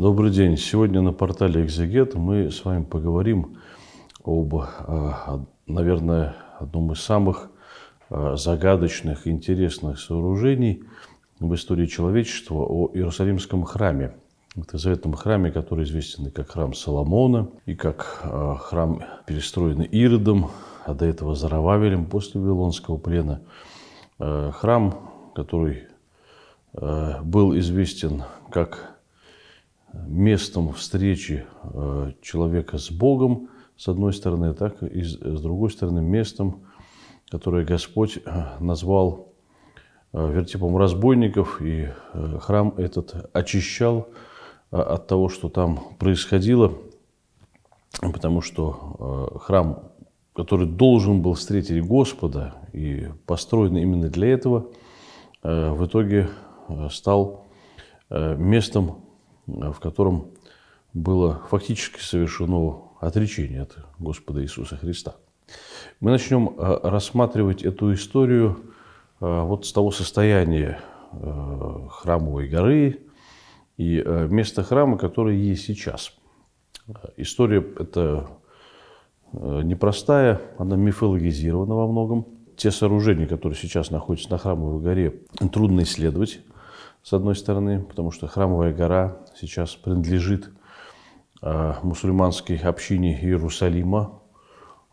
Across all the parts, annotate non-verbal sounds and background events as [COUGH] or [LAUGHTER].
Добрый день. Сегодня на портале «Экзегет» мы с вами поговорим об, а, наверное, одном из самых а, загадочных интересных сооружений в истории человечества, о Иерусалимском храме. Это заветном храме, который известен как храм Соломона, и как а, храм, перестроенный Иродом, а до этого Зарававелем после Вавилонского плена. Храм, который был известен как местом встречи э, человека с Богом, с одной стороны, а так и с другой стороны местом, которое Господь э, назвал э, вертепом разбойников, и храм этот очищал от того, что там происходило, потому что храм, который должен был встретить Господа и построен именно для этого, в итоге стал местом в котором было фактически совершено отречение от Господа Иисуса Христа. Мы начнем э, рассматривать эту историю э, вот с того состояния э, храмовой горы и места храма, которое есть сейчас. История эта непростая, она мифологизирована во многом. Те сооружения, которые сейчас находятся на храмовой горе, трудно исследовать с одной стороны, потому что Храмовая гора сейчас принадлежит а, мусульманской общине Иерусалима.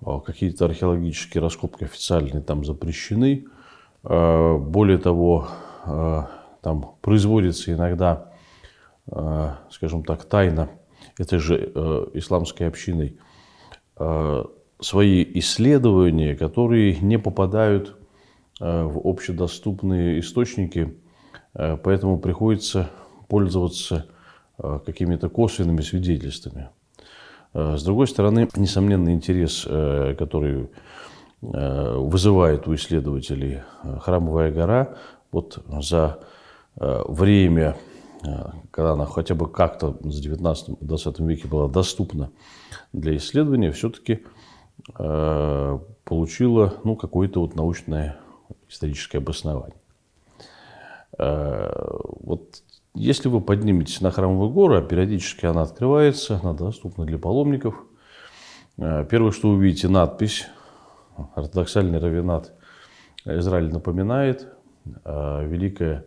А, какие-то археологические раскопки официальные там запрещены. А, более того, там производится иногда, скажем так, тайно этой же э, исламской общиной свои исследования, которые не попадают в общедоступные источники Э, поэтому приходится пользоваться э, какими-то косвенными свидетельствами. Э, с другой стороны, несомненный интерес, который вызывает у исследователей храмовая гора, вот за время, когда она хотя бы как-то с 19-20 веке была доступна для исследования, все-таки получила ну, какое-то вот научное историческое обоснование. Э, вот если вы подниметесь на Храмовую гору, а периодически она открывается, она доступна для паломников, э, первое, что увидите, надпись, ортодоксальный равенат Израиль напоминает, э, великая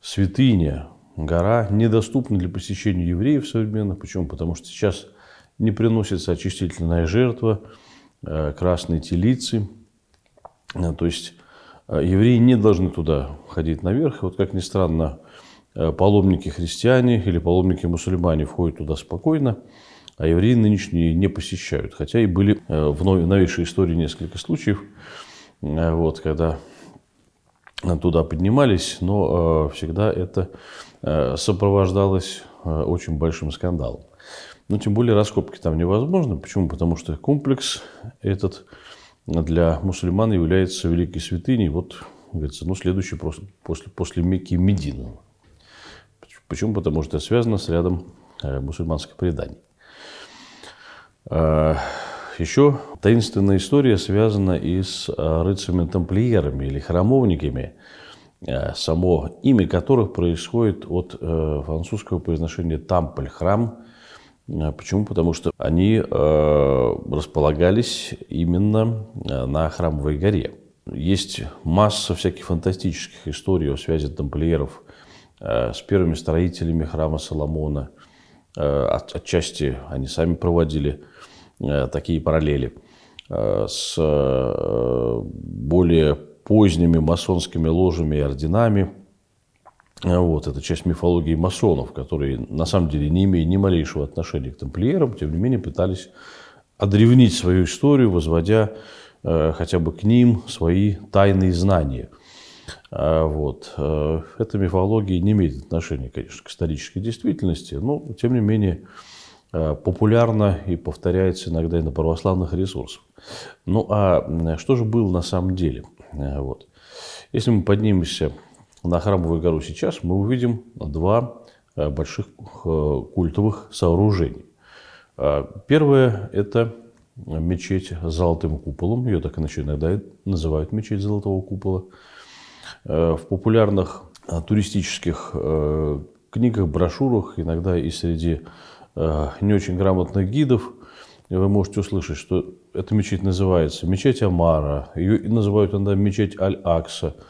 святыня, гора, недоступна для посещения евреев современных. Почему? Потому что сейчас не приносится очистительная жертва, красные телицы. То есть а евреи не должны туда ходить наверх. И вот, как ни странно, э, паломники-христиане или паломники-мусульмане входят туда спокойно, а евреи нынешние не посещают. Хотя и были э, в новейшей истории несколько случаев, э, вот, когда туда поднимались, но всегда это сопровождалось очень большим скандалом. Но ну, тем более раскопки там невозможно. Почему? Потому что комплекс этот для мусульман является великой святыней. Вот, говорится, ну, следующий просто после, после Мекки Медина. Почему? Потому что это связано с рядом э, мусульманских преданий. А, Еще таинственная история связана и с э, рыцарями-тамплиерами или храмовниками, э, само имя которых происходит от французского произношения «тампль» – «храм», а почему? Потому что они э, располагались именно э, на Храмовой горе. Есть масса всяких фантастических историй о связи тамплиеров э, с первыми строителями храма Соломона. От, отчасти они сами проводили такие параллели с более поздними масонскими ложами и орденами – а, вот, это часть мифологии масонов, которые на самом деле, не имея ни малейшего отношения к тамплиерам, тем не менее пытались одревнить свою историю, возводя э, хотя бы к ним свои тайные знания. А, вот. Э, эта мифология не имеет отношения, конечно, к исторической действительности, но, тем не менее, э, популярна и повторяется иногда и на православных ресурсах. Ну а что же было на самом деле? Э, вот. Если мы поднимемся на храмовой гору сейчас мы увидим два э, больших э, культовых сооружения. Э, первое – это мечеть с золотым куполом. Ее так иначе иногда называют мечеть золотого купола. В популярных туристических книгах, брошюрах, иногда и среди не очень грамотных гидов вы можете услышать, что эта мечеть называется мечеть Амара, ее называют иногда мечеть Аль-Акса –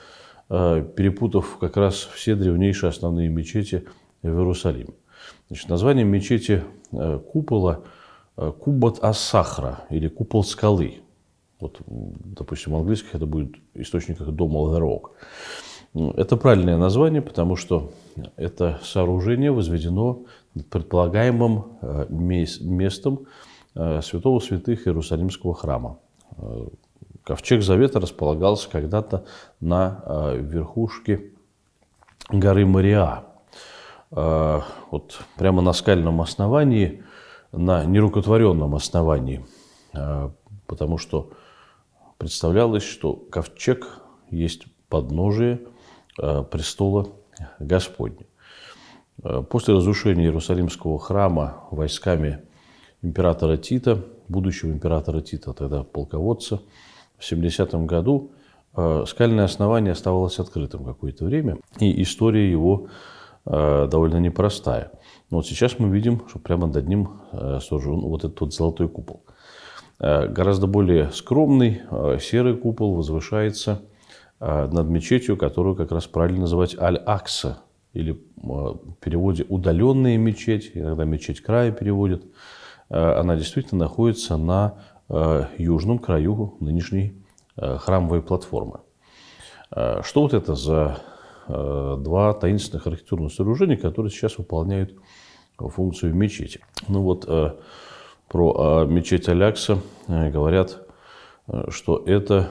Э, перепутав как раз все древнейшие основные мечети в Иерусалим. Значит, название мечети э, купола э, Кубат Асахра или купол скалы. Вот, допустим, в английских это будет источниках дома Ладерок. Это правильное название, потому что это сооружение возведено предполагаемым местом святого святых Иерусалимского храма, Ковчег Завета располагался когда-то на э, верхушке горы Мариа. Э, вот прямо на скальном основании, на нерукотворенном основании, э, потому что представлялось, что ковчег есть подножие престола Господня. После разрушения Иерусалимского храма войсками императора Тита, будущего императора Тита, тогда полководца, в 70-м году э, скальное основание оставалось открытым какое-то время, и история его э, довольно непростая. Но вот сейчас мы видим, что прямо над ним э, сооружен вот этот вот золотой купол. Гораздо более скромный серый купол возвышается над мечетью, которую как раз правильно называть Аль-Акса, или в переводе «удаленная мечеть», иногда «мечеть края» переводят. Она действительно находится на Э, южном краю нынешней э, храмовой платформы. Э, что вот это за два таинственных архитектурных сооружения, которые сейчас выполняют функцию мечети? Ну вот про мечеть Алякса говорят, что это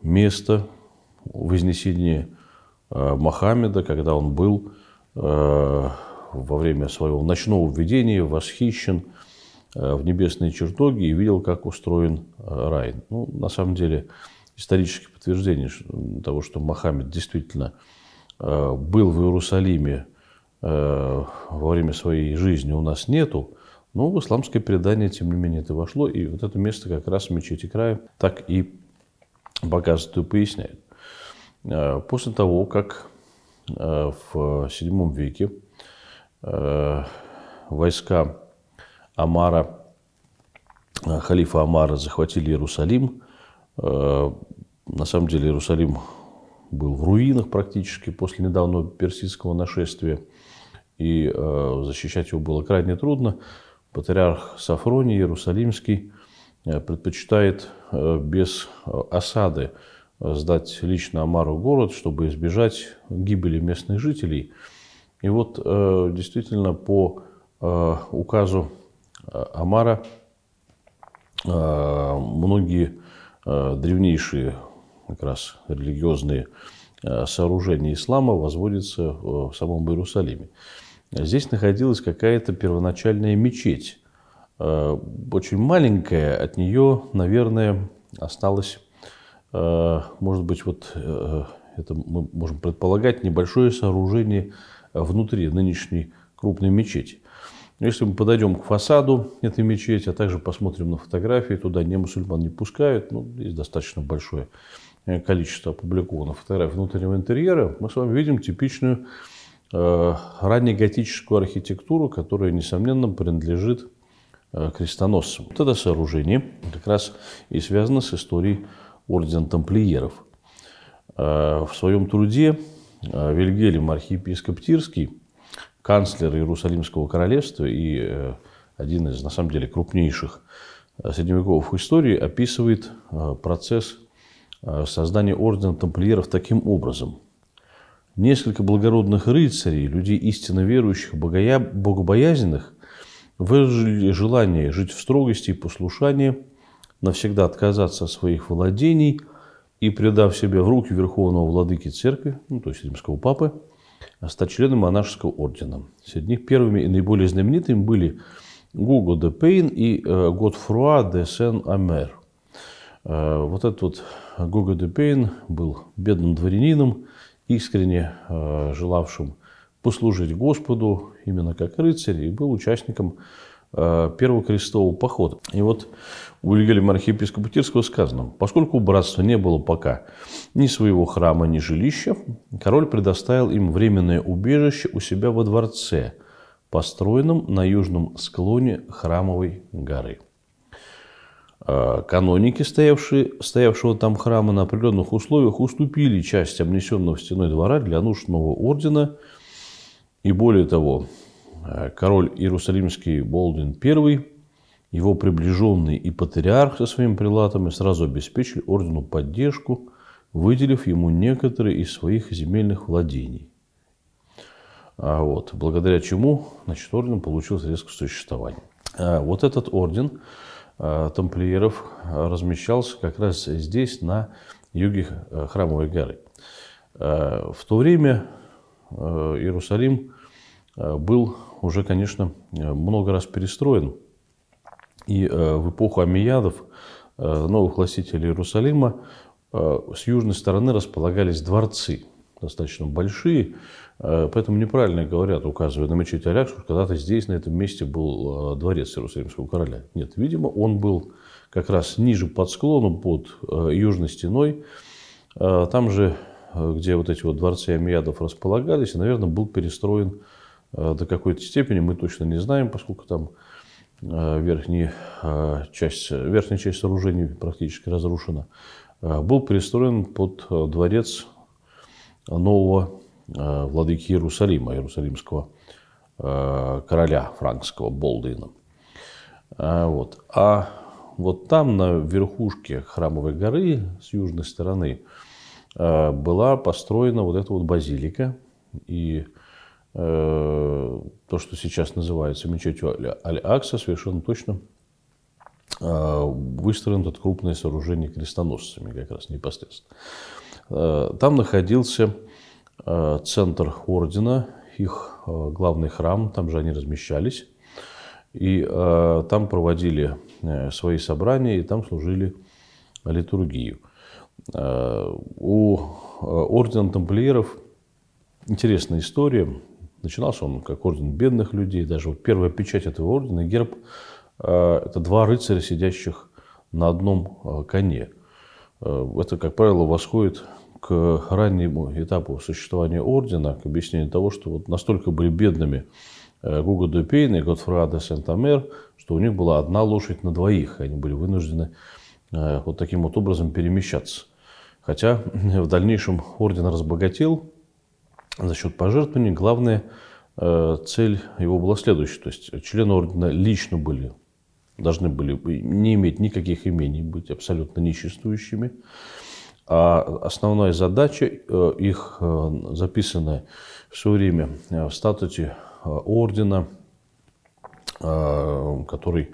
место вознесения Мохаммеда, когда он был во время своего ночного введения восхищен – Э, в небесные чертоги и видел, как устроен э, рай. Ну, на самом деле, исторические подтверждения того, что Мохаммед действительно э, был в Иерусалиме во время своей жизни, у нас нету. Но в исламское предание, тем не менее, это вошло. И вот это место как раз в мечети края так и богатство поясняет. После того, как в VII веке войска Амара, э, халифа Амара захватили Иерусалим. Э, на самом деле Иерусалим был в руинах практически после недавнего персидского нашествия, и э, защищать его было крайне трудно. Патриарх Сафроний Иерусалимский предпочитает без осады сдать лично Амару город, чтобы избежать гибели местных жителей. И вот действительно по указу Э, Амара. Э, многие э, древнейшие как раз религиозные сооружения ислама возводятся в самом Иерусалиме. Здесь находилась какая-то первоначальная мечеть. Очень маленькая, от нее, наверное, осталось, может быть, вот это мы можем предполагать, небольшое сооружение внутри нынешней крупной мечети. Если мы подойдем к фасаду этой мечети, а также посмотрим на фотографии, туда не мусульман не пускают, ну, есть достаточно большое э, количество опубликовано фотографий внутреннего интерьера, мы с вами видим типичную э, раннеготическую архитектуру, которая, несомненно, принадлежит э, крестоносцам. Вот это сооружение как раз и связано с историей орден тамплиеров. Э, в своем труде э, Вильгельм, архиепископ Тирский, канцлер Иерусалимского королевства и э, один из, на самом деле, крупнейших э, средневековых историй, описывает э, процесс создания ордена тамплиеров таким образом. Несколько благородных рыцарей, людей истинно верующих, богоя... богобоязненных, выразили желание жить в строгости и послушании, навсегда отказаться от своих владений и, предав себя в руки верховного владыки церкви, ну, то есть римского папы, стать членом монашеского ордена. Среди них первыми и наиболее знаменитыми были Гуго де Пейн и э, Готфруа де Сен-Амер. Э, вот этот вот Гуго де Пейн был бедным дворянином, искренне э, желавшим послужить Господу именно как рыцарь и был участником Э, Первого крестового похода. И вот у Вильгельма архиепископа Тирского сказано, поскольку у братства не было пока ни своего храма, ни жилища, король предоставил им временное убежище у себя во дворце, построенном на южном склоне храмовой горы. Э, каноники, стоявшие, стоявшего там храма на определенных условиях, уступили часть обнесенного стеной двора для нужного ордена. И более того, Э, король Иерусалимский Болдин I, его приближенный и патриарх со своим прилатами сразу обеспечили ордену поддержку, выделив ему некоторые из своих земельных владений. А вот, благодаря чему значит, орден получил средства существования. А э, вот этот орден а, тамплиеров размещался как раз здесь, на юге Храмовой горы. В то время Иерусалим был уже, конечно, э, много раз перестроен. И э, в эпоху Амиядов, э, новых властителей Иерусалима, с южной стороны располагались дворцы, достаточно большие, поэтому неправильно говорят, указывая на мечеть Аляк, что когда-то здесь, на этом месте, был дворец Иерусалимского короля. Нет, видимо, он был как раз ниже под склоном, под южной стеной. Там же, где вот эти вот дворцы Амиядов располагались, и, наверное, был перестроен Э, до какой-то степени, мы точно не знаем, поскольку там э, верхняя э, часть, верхняя часть сооружений практически разрушена, был перестроен под дворец нового владыки Иерусалима, иерусалимского короля франкского Болдына. Вот. А вот там, на верхушке Храмовой горы, с южной стороны, была построена вот эта вот базилика. И Э, то, что сейчас называется мечетью Аль-Акса, совершенно точно э, выстроен это крупное сооружение крестоносцами как раз непосредственно. Э, там находился центр ордена, их главный храм, там же они размещались. И там проводили свои собрания, и там служили литургию. У ордена тамплиеров интересная история. Начинался он как орден бедных людей. Даже вот первая печать этого ордена, герб, э, это два рыцаря, сидящих на одном э, коне. Э, это, как правило, восходит к раннему этапу существования ордена, к объяснению того, что вот настолько были бедными Гуго де и Готфра де Сент-Амер, что у них была одна лошадь на двоих. Они были вынуждены вот таким вот образом перемещаться. Хотя в дальнейшем орден разбогател, за счет пожертвований. Главная э, цель его была следующая. То есть члены ордена лично были, должны были не иметь никаких имений, быть абсолютно нечествующими. А основная задача э, их, э, записанная в свое время в статуте ордена, который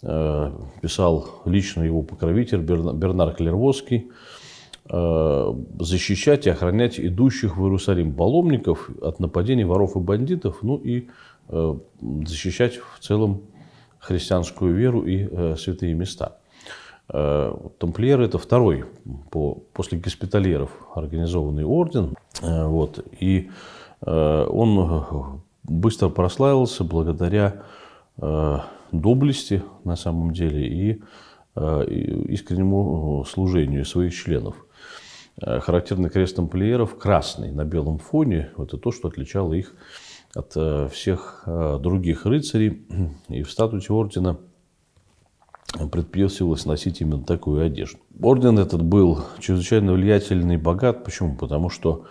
писал лично его покровитель Бернар Клервоский, Э, защищать и охранять идущих в Иерусалим паломников от нападений воров и бандитов, ну и э, защищать в целом христианскую веру и э, святые места. Тамплиеры – это второй по, после госпитальеров организованный орден. Вот, и он быстро прославился благодаря доблести на самом деле и искреннему служению своих членов – Э, характерный крест тамплиеров красный на белом фоне. Это то, что отличало их от э, всех э, других рыцарей. [CLEARS THROAT] И в статуте ордена предписывалось носить именно такую одежду. Орден этот был чрезвычайно влиятельный и богат. Почему? Потому что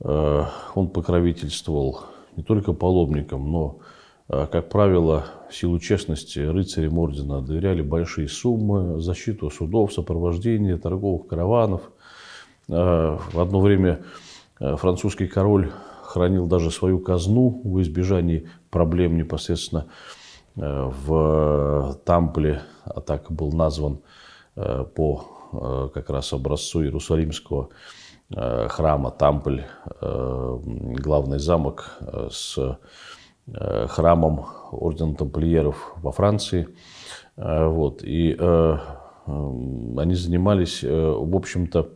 он покровительствовал не только паломникам, но, как правило, в силу честности рыцарям ордена доверяли большие суммы, защиту судов, сопровождение торговых караванов, Э, в одно время э, французский король хранил даже свою казну в избежании проблем непосредственно э, в Тампле, а так был назван по как раз образцу Иерусалимского храма Тампль, главный замок с храмом ордена тамплиеров во Франции. Вот. И они занимались, в общем-то,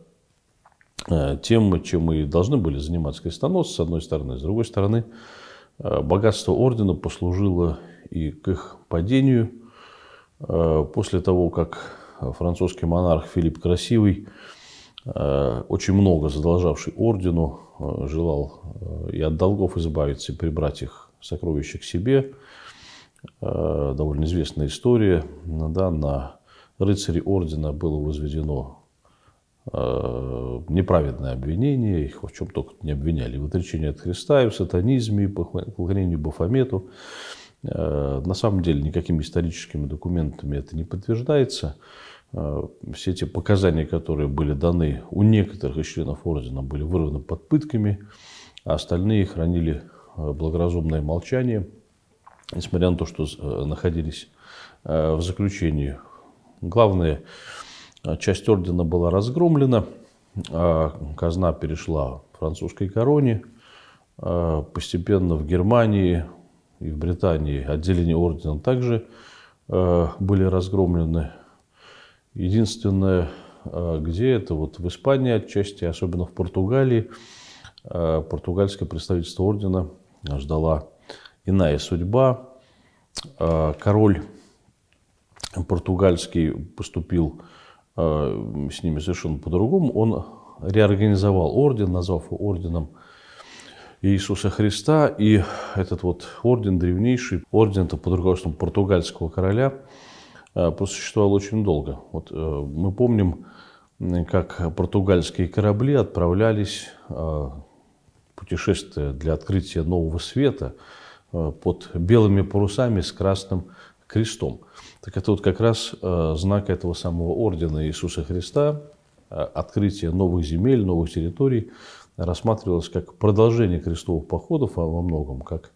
Э, тем, чем мы должны были заниматься крестоносцы, с одной стороны. С другой стороны, э, богатство ордена послужило и к их падению. Э, после того, как французский монарх Филипп Красивый, очень много задолжавший ордену, желал и от долгов избавиться, и прибрать их сокровища к себе. Довольно известная история. Да, на рыцаре ордена было возведено Э, неправедное обвинение, их в чем только не обвиняли, в отречении от Христа, и в сатанизме, и поклонении Бафомету. Э, на самом деле никакими историческими документами это не подтверждается. Э, все эти показания, которые были даны у некоторых из членов ордена, были вырваны под пытками, а остальные хранили благоразумное молчание, несмотря на то, что находились в заключении. Главное, а часть ордена была разгромлена, а казна перешла французской короне. А постепенно в Германии и в Британии отделения ордена также были разгромлены. Единственное, где это, вот в Испании отчасти, особенно в Португалии, португальское представительство ордена ждала иная судьба. Король португальский поступил Э, с ними совершенно по-другому. Он реорганизовал орден, назвав его орденом Иисуса Христа. И этот вот орден древнейший, орден это под руководством португальского короля, э, просуществовал очень долго. Вот э, мы помним, как португальские корабли отправлялись путешествие для открытия нового света под белыми парусами с красным крестом – так это вот как раз э, знак этого самого ордена Иисуса Христа, э, открытие новых земель, новых территорий рассматривалось как продолжение крестовых походов, а во многом как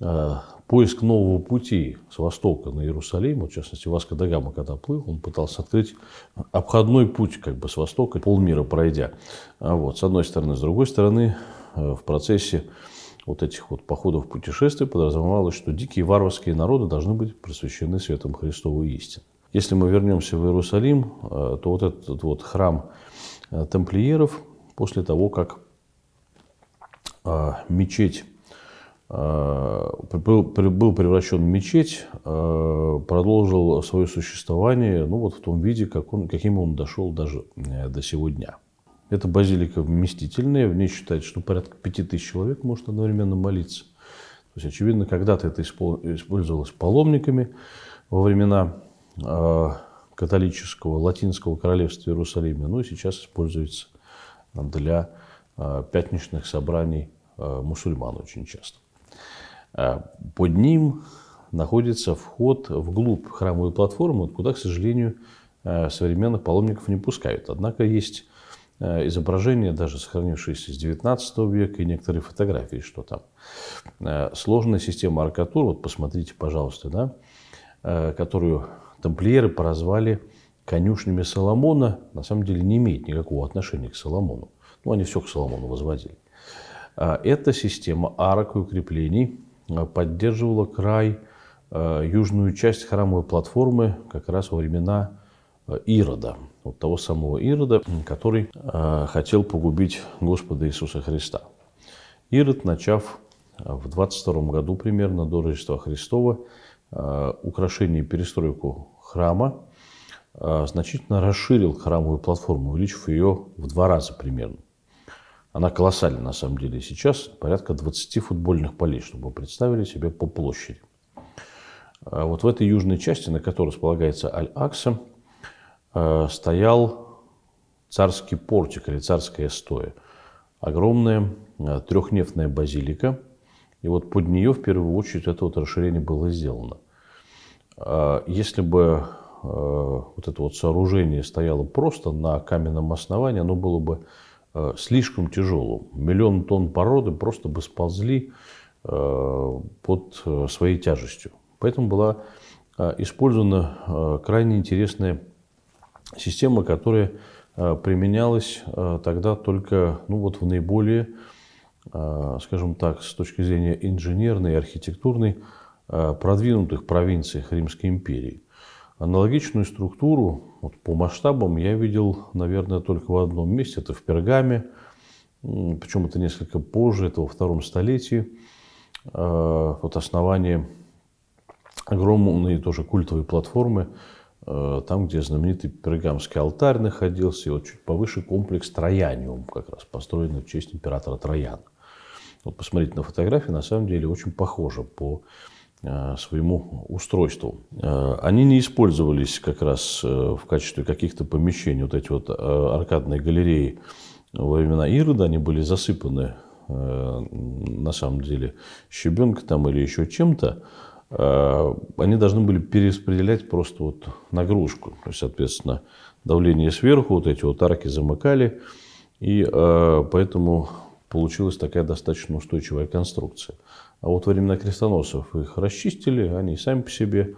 э, поиск нового пути с востока на Иерусалим, вот, в частности, Васко да Гама, когда плыл, он пытался открыть обходной путь как бы с востока, полмира пройдя. А вот, с одной стороны. С другой стороны, в процессе вот этих вот походов путешествий подразумевалось, что дикие варварские народы должны быть просвещены светом Христовой истины. Если мы вернемся в Иерусалим, э, то вот этот вот храм э, тамплиеров, после того, как э, мечеть был превращен в мечеть, продолжил свое существование ну, вот в том виде, как он, каким он дошел даже до сегодня. Это базилика вместительная, в ней считается, что порядка 5000 человек может одновременно молиться. То есть, очевидно, когда-то это использовалось паломниками во времена а, католического, латинского королевства Иерусалима, ну и сейчас используется для а, пятничных собраний а, мусульман очень часто. Под ним находится вход вглубь храмовой платформы, куда, к сожалению, современных паломников не пускают. Однако есть Э, изображения, даже сохранившиеся с XIX века, и некоторые фотографии, что там. Э, сложная система аркатур, вот посмотрите, пожалуйста, да, э, которую тамплиеры прозвали конюшнями Соломона, на самом деле не имеет никакого отношения к Соломону. Ну, они все к Соломону возводили. Эта система арок и укреплений поддерживала край, южную часть храмовой платформы как раз во времена Ирода, вот того самого Ирода, который э, хотел погубить Господа Иисуса Христа. Ирод, начав а, в 22 году примерно до Рождества Христова э, украшение и перестройку храма, э, значительно расширил храмовую платформу, увеличив ее в два раза примерно. Она колоссальна на самом деле сейчас, порядка 20 футбольных полей, чтобы вы представили себе по площади. Вот в этой южной части, на которой располагается Аль-Акса, Э, стоял царский портик или царская стоя. Огромная э, трехнефная базилика. И вот под нее в первую очередь это вот расширение было сделано. Э, если бы вот это вот сооружение стояло просто на каменном основании, оно было бы слишком тяжелым. Миллион тонн породы просто бы сползли под своей тяжестью. Поэтому была использована крайне интересная Система, которая э, применялась э, тогда только ну вот в наиболее, э, скажем так, с точки зрения инженерной и архитектурной, продвинутых провинциях Римской империи. Аналогичную структуру вот по масштабам я видел, наверное, только в одном месте, это в Пергаме, причем это несколько позже, это во втором столетии, вот основание огромной тоже культовой платформы Э, там, где знаменитый Пергамский алтарь находился, и вот чуть повыше комплекс Трояниум, как раз построенный в честь императора Трояна. Вот посмотрите на фотографии, на самом деле очень похоже по э, своему устройству. Э, они не использовались как раз в качестве каких-то помещений. Вот эти вот аркадные галереи во времена Ирода, они были засыпаны на самом деле щебенкой там или еще чем-то. Э, они должны были перераспределять просто вот нагрузку. То есть, соответственно, давление сверху, вот эти вот арки замыкали, и э, поэтому получилась такая достаточно устойчивая конструкция. А вот во времена крестоносцев их расчистили, они сами по себе, э,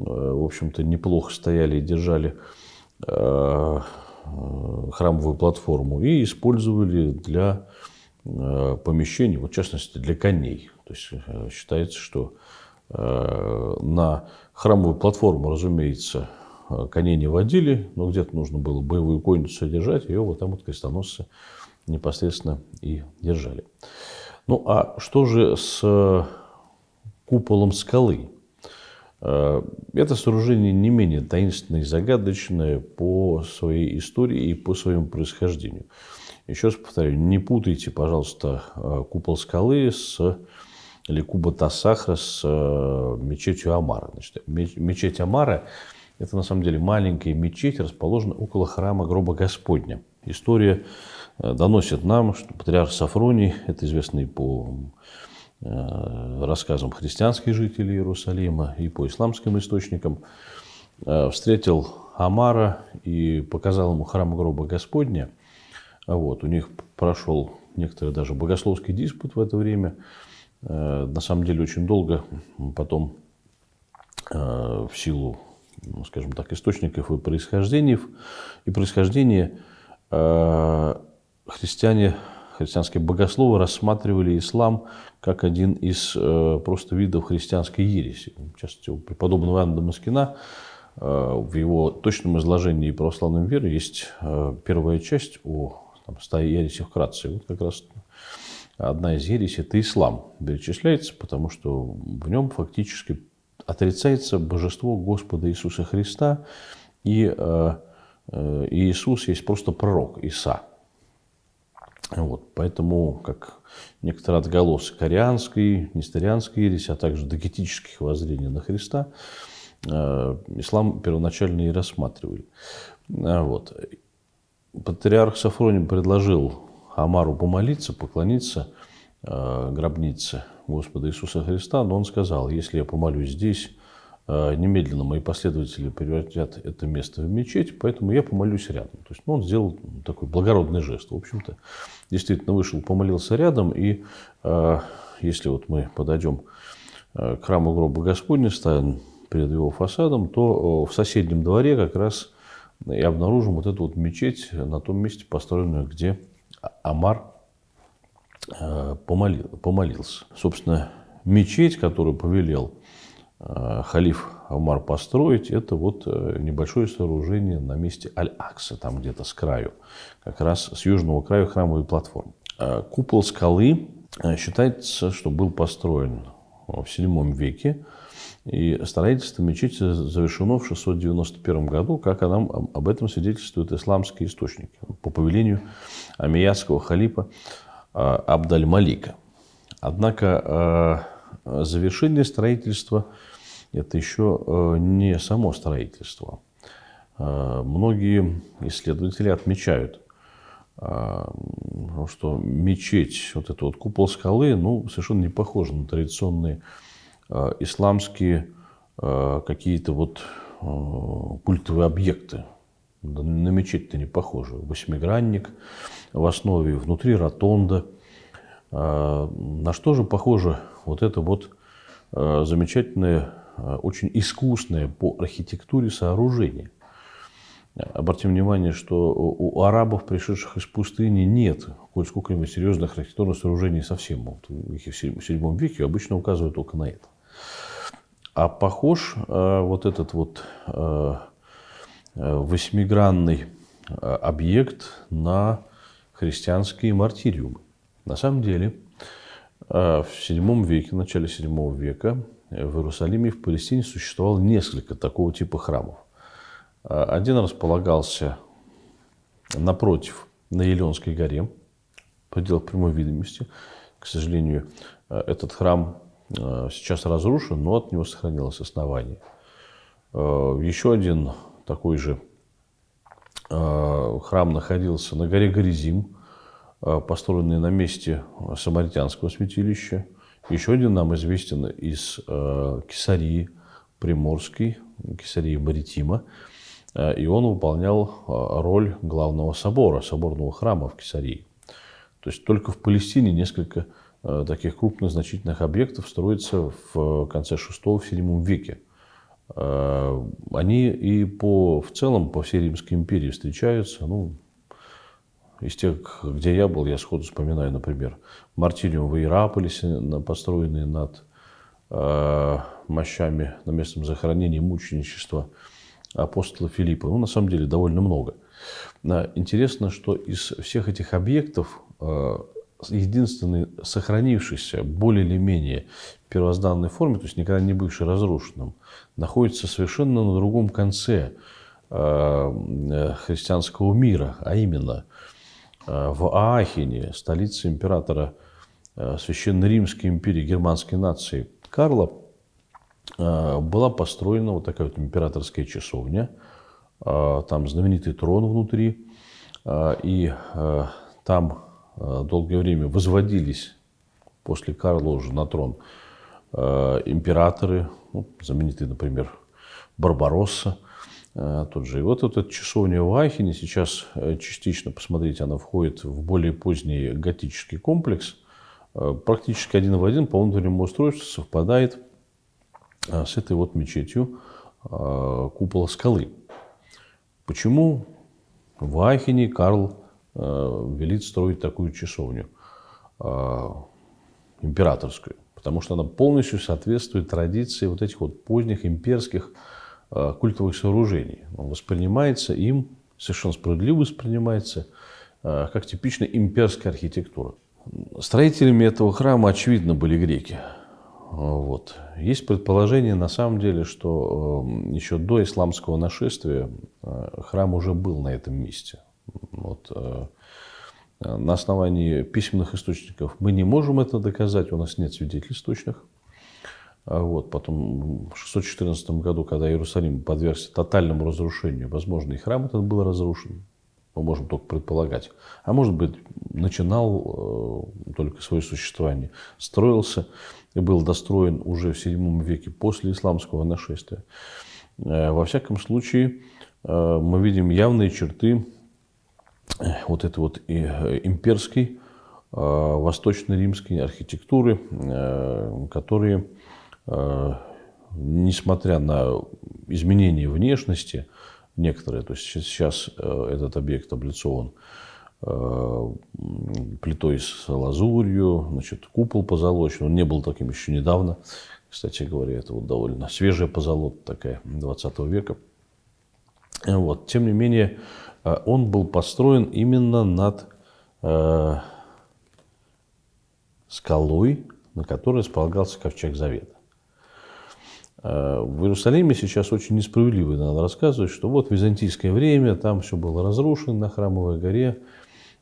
в общем-то, неплохо стояли и держали храмовую платформу и использовали для помещений, вот в частности для коней. То есть считается, что Э, на храмовую платформу, разумеется, э, коней не водили, но где-то нужно было боевую конницу держать, ее вот там вот крестоносцы непосредственно и держали. Ну а что же с э, куполом скалы? Это сооружение не менее таинственное и загадочное по своей истории и по своему происхождению. Еще раз повторю, не путайте, пожалуйста, купол скалы с или Куба Сахра с э, мечетью Амара. Значит, мечеть Амара – это на самом деле маленькая мечеть, расположена около храма гроба Господня. История э, доносит нам, что патриарх Сафроний, это известный по э, рассказам христианских жителей Иерусалима и по исламским источникам, встретил Амара и показал ему храм гроба Господня. Вот, у них прошел некоторый даже богословский диспут в это время – Э, на самом деле очень долго потом э, в силу, ну, скажем так, источников и происхождений, и происхождения э, христиане, христианские богословы рассматривали ислам как один из просто видов христианской ереси. В частности, у преподобного Иоанна Дамаскина в его точном изложении православной веры есть первая часть о там, стае ересей вкратце. Вот как раз одна из ересей – это ислам. Перечисляется, потому что в нем фактически отрицается божество Господа Иисуса Христа, и, э, э, Иисус есть просто пророк Иса. Вот, поэтому, как некоторые отголосы корианской, несторианской ереси, а также догетических воззрений на Христа, э, ислам первоначально и рассматривали. Э, вот. Патриарх Сафронин предложил Амару помолиться, поклониться э, гробнице Господа Иисуса Христа, но он сказал, если я помолюсь здесь, э, немедленно мои последователи превратят это место в мечеть, поэтому я помолюсь рядом. То есть ну, он сделал такой благородный жест. В общем-то, действительно вышел, помолился рядом, и э, если вот мы подойдем к храму гроба Господня, ставим перед его фасадом, то в соседнем дворе как раз и обнаружим вот эту вот мечеть на том месте, построенную, где Амар э, помолился. Собственно, мечеть, которую повелел э, халиф Амар построить, это вот э, небольшое сооружение на месте Аль-Акса, там где-то с краю, как раз с южного края храмовой платформы. Купол скалы считается, что был построен в VII веке и строительство мечети завершено в 691 году, как нам об этом свидетельствуют исламские источники, по повелению амиятского халипа а, Абдаль-Малика. Однако а, завершение строительства – это еще а, не само строительство. Многие исследователи отмечают, что мечеть, вот этот вот купол скалы, ну, совершенно не похожа на традиционные Э, исламские э, какие-то вот э, культовые объекты. На мечеть-то не похоже. Восьмигранник в основе, внутри ротонда. На что же похоже вот это вот замечательное, очень искусное по архитектуре сооружение? Обратим внимание, что у арабов, пришедших из пустыни, нет хоть сколько-нибудь серьезных архитектурных сооружений совсем. Вот в VII веке обычно указывают только на это. А похож э, вот этот вот э, э, восьмигранный объект на христианские мартириумы. На самом деле, в VII веке, в начале VII века в Иерусалиме и в Палестине существовало несколько такого типа храмов. Один располагался напротив, на Елеонской горе, в пределах прямой видимости. К сожалению, этот храм Э, сейчас разрушен, но от него сохранилось основание. Э, еще один такой же э, храм находился на горе Горизим, построенный на месте Самаритянского святилища. Еще один нам известен из Кесарии Приморской, Кесарии Маритима. И он выполнял роль главного собора, соборного храма в Кесарии. То есть только в Палестине несколько Э, таких крупных значительных объектов строится в э, конце VI-VII веке. Э, они и по, в целом по всей Римской империи встречаются. Ну, из тех, где я был, я сходу вспоминаю, например, Мартиниум в Иераполисе, построенный над мощами на местном захоронении мученичества апостола Филиппа. Ну, на самом деле, довольно много. Интересно, что из всех этих объектов единственный сохранившийся более или менее первозданной форме, то есть никогда не бывший разрушенным, находится совершенно на другом конце э, э, христианского мира, а именно э, в Аахене, столице императора священной римской империи германской нации Карла, была построена вот такая вот императорская часовня, там знаменитый трон внутри, и там Э, долгое время возводились после Карла уже на трон э, императоры, ну, знаменитый, например, Барбаросса, э, тот же. И вот эта часовня в Ахине сейчас частично, посмотрите, она входит в более поздний готический комплекс. Практически один в один по внутреннему устройству совпадает с этой вот мечетью купола скалы. Почему в Ахине Карл Э, велит строить такую часовню э, императорскую, потому что она полностью соответствует традиции вот этих вот поздних имперских э, культовых сооружений. Он воспринимается им, совершенно справедливо воспринимается, как типичная имперская архитектура. Строителями этого храма, очевидно, были греки. Вот. Есть предположение, на самом деле, что еще до исламского нашествия храм уже был на этом месте. Вот. Э, на основании письменных источников мы не можем это доказать, у нас нет свидетельств точных. А вот, потом в 614 году, когда Иерусалим подвергся тотальному разрушению, возможно, и храм этот был разрушен, мы можем только предполагать. А может быть, начинал э, только свое существование, строился и был достроен уже в VII веке после исламского нашествия. Э, во всяком случае, мы видим явные черты вот этой вот э, имперской э, восточно-римской архитектуры, э, которые, несмотря на изменение внешности некоторые, то есть сейчас этот объект облицован плитой с лазурью, значит, купол позолочен, он не был таким еще недавно, кстати говоря, это вот довольно свежая позолота такая 20 века. Вот. Тем не менее, Э, он был построен именно над э, скалой, на которой располагался ковчег Завета. Э, в Иерусалиме сейчас очень несправедливо надо рассказывать, что вот византийское время там все было разрушено на Храмовой горе,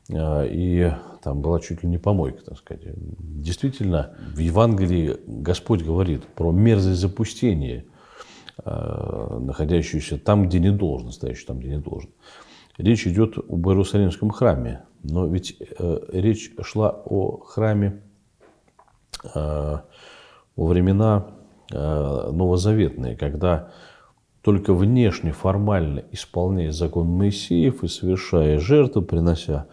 и там была чуть ли не помойка, так сказать. Действительно, в Евангелии Господь говорит про мерзость запустения, находящуюся там, где не должен, стоящую там, где не должен. Речь идет об Иерусалимском храме, но ведь э, речь шла о храме э, во времена э, новозаветные, когда только внешне, формально исполняя закон Моисеев и совершая жертву, принося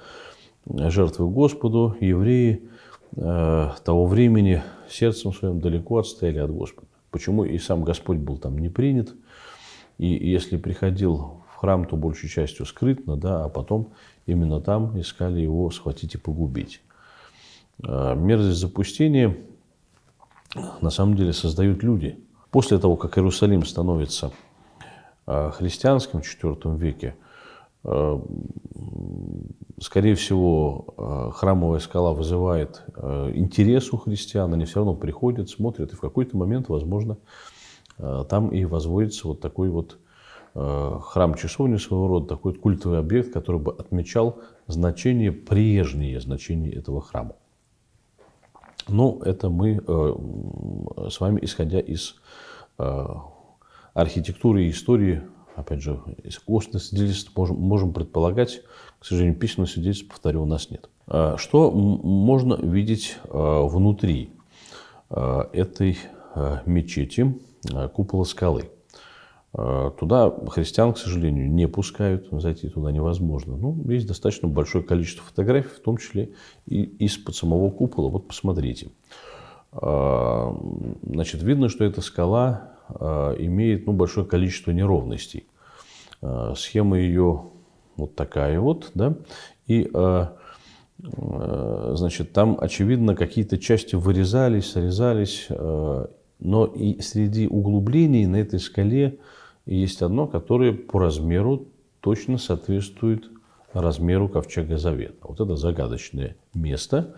э, жертвы Господу, евреи э, того времени сердцем своим далеко отстояли от Господа. Почему и сам Господь был там не принят. И если приходил Храм-то большей частью скрытно, да, а потом именно там искали его схватить и погубить. Э, мерзость запустения на самом деле создают люди. После того, как Иерусалим становится э, христианским в IV веке, э, скорее всего, храмовая скала вызывает интерес у христиан, они все равно приходят, смотрят, и в какой-то момент, возможно, там и возводится вот такой вот Э, храм-часовня своего рода, такой культовый объект, который бы отмечал значение, прежнее значение этого храма. Ну, это мы э, с вами, исходя из э, архитектуры и истории, опять же, из устных свидетельств можем, можем предполагать, к сожалению, письменных свидетельств, повторю, у нас нет. Что можно видеть внутри этой мечети купола скалы? Э, туда христиан, к сожалению, не пускают, зайти туда невозможно. Ну, есть достаточно большое количество фотографий, в том числе и из-под самого купола. Вот посмотрите. Э, значит, видно, что эта скала э, имеет ну, большое количество неровностей. Схема ее вот такая вот, да, и значит, там, очевидно, какие-то части вырезались, срезались, но и среди углублений на этой скале и есть одно, которое по размеру точно соответствует размеру ковчега Завета. Вот это загадочное место.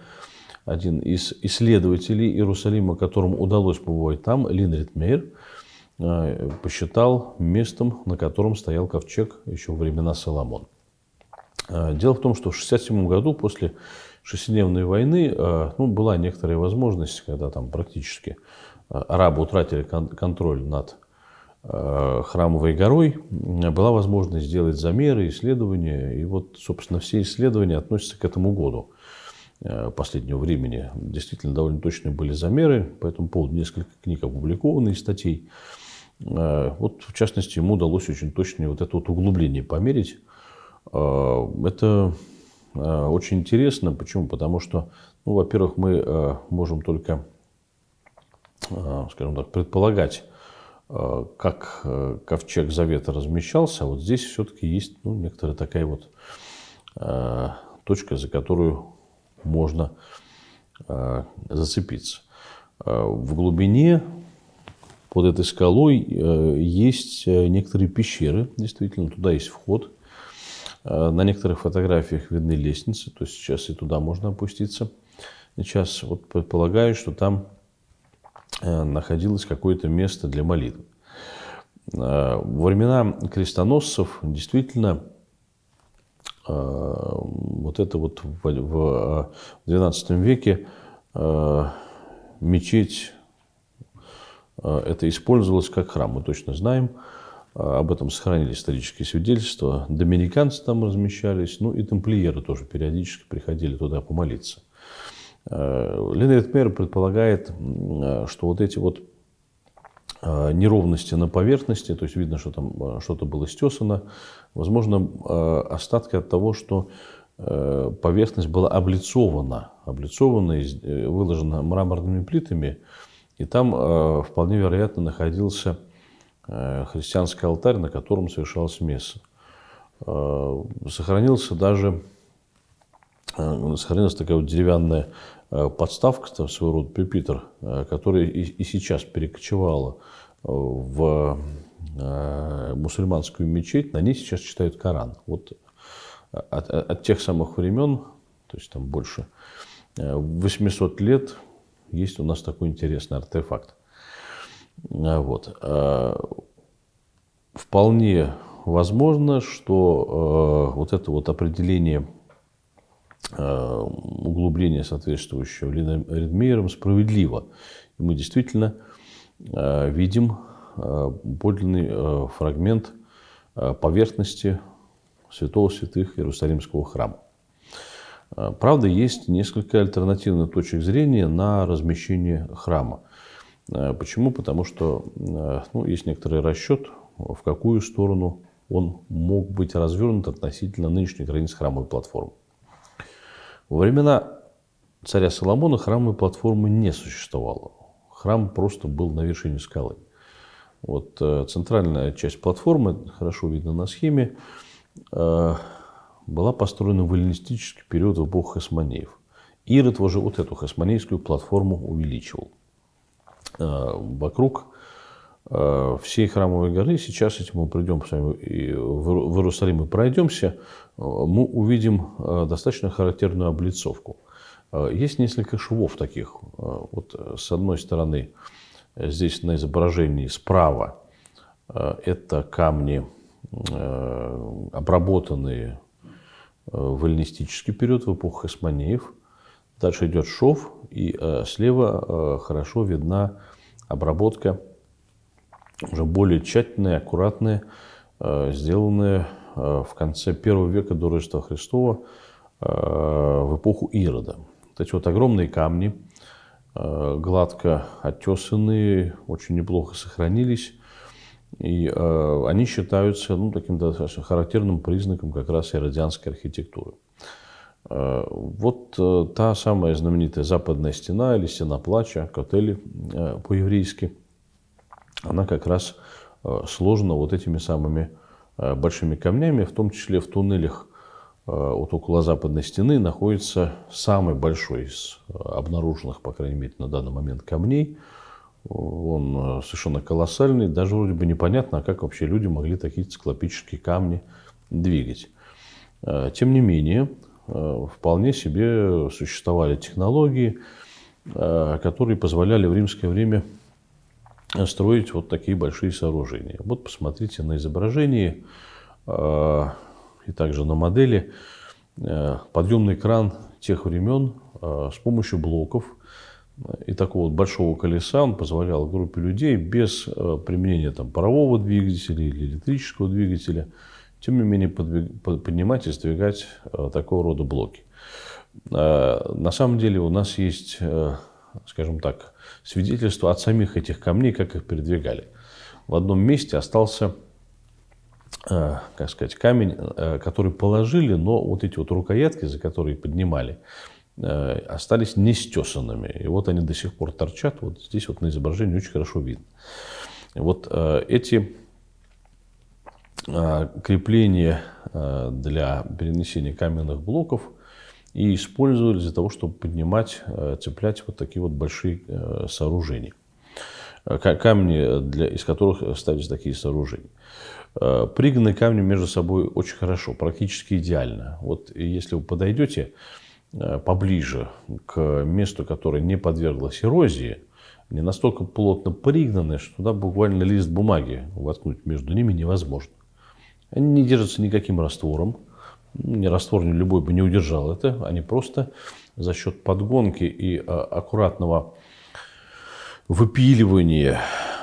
Один из исследователей Иерусалима, которому удалось побывать там, Линрид Мейер, э, посчитал местом, на котором стоял ковчег еще во времена Соломон. Э, дело в том, что в 1967 году после шестидневной войны э, ну, была некоторая возможность, когда там практически арабы утратили контроль над Э, храмовой горой, была возможность сделать замеры, исследования. И вот, собственно, все исследования относятся к этому году э, последнего времени. Действительно, довольно точные были замеры, по этому поводу несколько книг опубликованы и статей. Э, вот, в частности, ему удалось очень точно вот это вот углубление померить. Это очень интересно. Почему? Потому что, ну, во-первых, мы можем только, скажем так, предполагать, Э, как э, ковчег завета размещался, вот здесь все-таки есть ну, некоторая такая вот э, точка, за которую можно зацепиться. В глубине под этой скалой есть некоторые пещеры, действительно, туда есть вход. На некоторых фотографиях видны лестницы, то есть сейчас и туда можно опуститься. Сейчас вот предполагаю, что там Э, находилось какое-то место для молитвы. Э, в времена крестоносцев действительно э, вот это вот в XII веке мечеть это использовалось как храм, мы точно знаем. Об этом сохранили исторические свидетельства. Доминиканцы там размещались, ну и тамплиеры тоже периодически приходили туда помолиться – Э, Ленард Мейер предполагает, э, что вот эти вот э, неровности на поверхности, то есть видно, что там что-то было стесано, возможно, остатки от того, что поверхность была облицована, облицована, выложена мраморными плитами, и там вполне вероятно находился христианский алтарь, на котором совершалась месса. Сохранился даже а, ну, сохранилась такая вот деревянная э, подставка, там, своего рода пюпитр, э, которая и, и сейчас перекочевала э, в мусульманскую мечеть, на ней сейчас читают Коран. Вот от, от, от тех самых времен, то есть там больше 800 лет, есть у нас такой интересный артефакт. Вот. Вполне возможно, что вот это вот определение Э, углубление соответствующего Редмейером справедливо. И мы действительно э, видим э, подлинный фрагмент поверхности святого святых Иерусалимского храма. Правда, есть несколько альтернативных точек зрения на размещение храма. Почему? Потому что ну, есть некоторый расчет, в какую сторону он мог быть развернут относительно нынешней границ храмовой платформы. Во времена царя Соломона храмовой платформы не существовало. Храм просто был на вершине скалы. Вот э, центральная часть платформы, хорошо видно на схеме, э, была построена в эллинистический период в эпоху Хасманеев. Ирод уже вот эту хасманейскую платформу увеличивал. Э, вокруг Э, всей храмовой горы. Сейчас, этим мы придем с вами в Иерусалим и пройдемся, э, мы увидим э, достаточно характерную облицовку. Есть несколько швов таких. Вот с одной стороны, здесь на изображении справа это камни, обработанные в эллинистический период, в эпоху Хасманеев. Дальше идет шов, и слева хорошо видна обработка уже более тщательные, аккуратные, э, сделанные э, в конце первого века до Рождества Христова э, в эпоху Ирода. Вот эти вот огромные камни, гладко оттесанные, очень неплохо сохранились. И э, они считаются ну, таким достаточно характерным признаком как раз иродианской архитектуры. Э, вот э, та самая знаменитая западная стена или стена плача, котели э, по-еврейски, она как раз э, сложена вот этими самыми э, большими камнями, в том числе в туннелях э, вот около западной стены находится самый большой из обнаруженных, по крайней мере, на данный момент камней. Он совершенно колоссальный. Даже вроде бы непонятно, а как вообще люди могли такие циклопические камни двигать. Тем не менее, вполне себе существовали технологии, которые позволяли в римское время строить вот такие большие сооружения. Вот посмотрите на изображении а, и также на модели э, подъемный кран тех времен а, с помощью блоков и такого вот большого колеса он позволял группе людей без э, применения там, парового двигателя или электрического двигателя, тем не менее подвиг, поднимать и сдвигать э, такого рода блоки. На самом деле у нас есть, скажем так, свидетельство от самих этих камней, как их передвигали. В одном месте остался, э, как сказать, камень, э, который положили, но вот эти вот рукоятки, за которые поднимали, э, остались нестесанными. И вот они до сих пор торчат. Вот здесь вот на изображении очень хорошо видно. Вот э, эти э, крепления э, для перенесения каменных блоков и использовали для того, чтобы поднимать, э, цеплять вот такие вот большие э, сооружения. Э, камни, для, из которых ставились такие сооружения. Пригнанные камни между собой очень хорошо, практически идеально. Вот если вы подойдете поближе к месту, которое не подверглось эрозии, не настолько плотно пригнаны, что туда буквально лист бумаги воткнуть между ними невозможно. Они не держатся никаким раствором, ни раствор, ни любой бы не удержал это. Они а просто за счет подгонки и а, аккуратного выпиливания,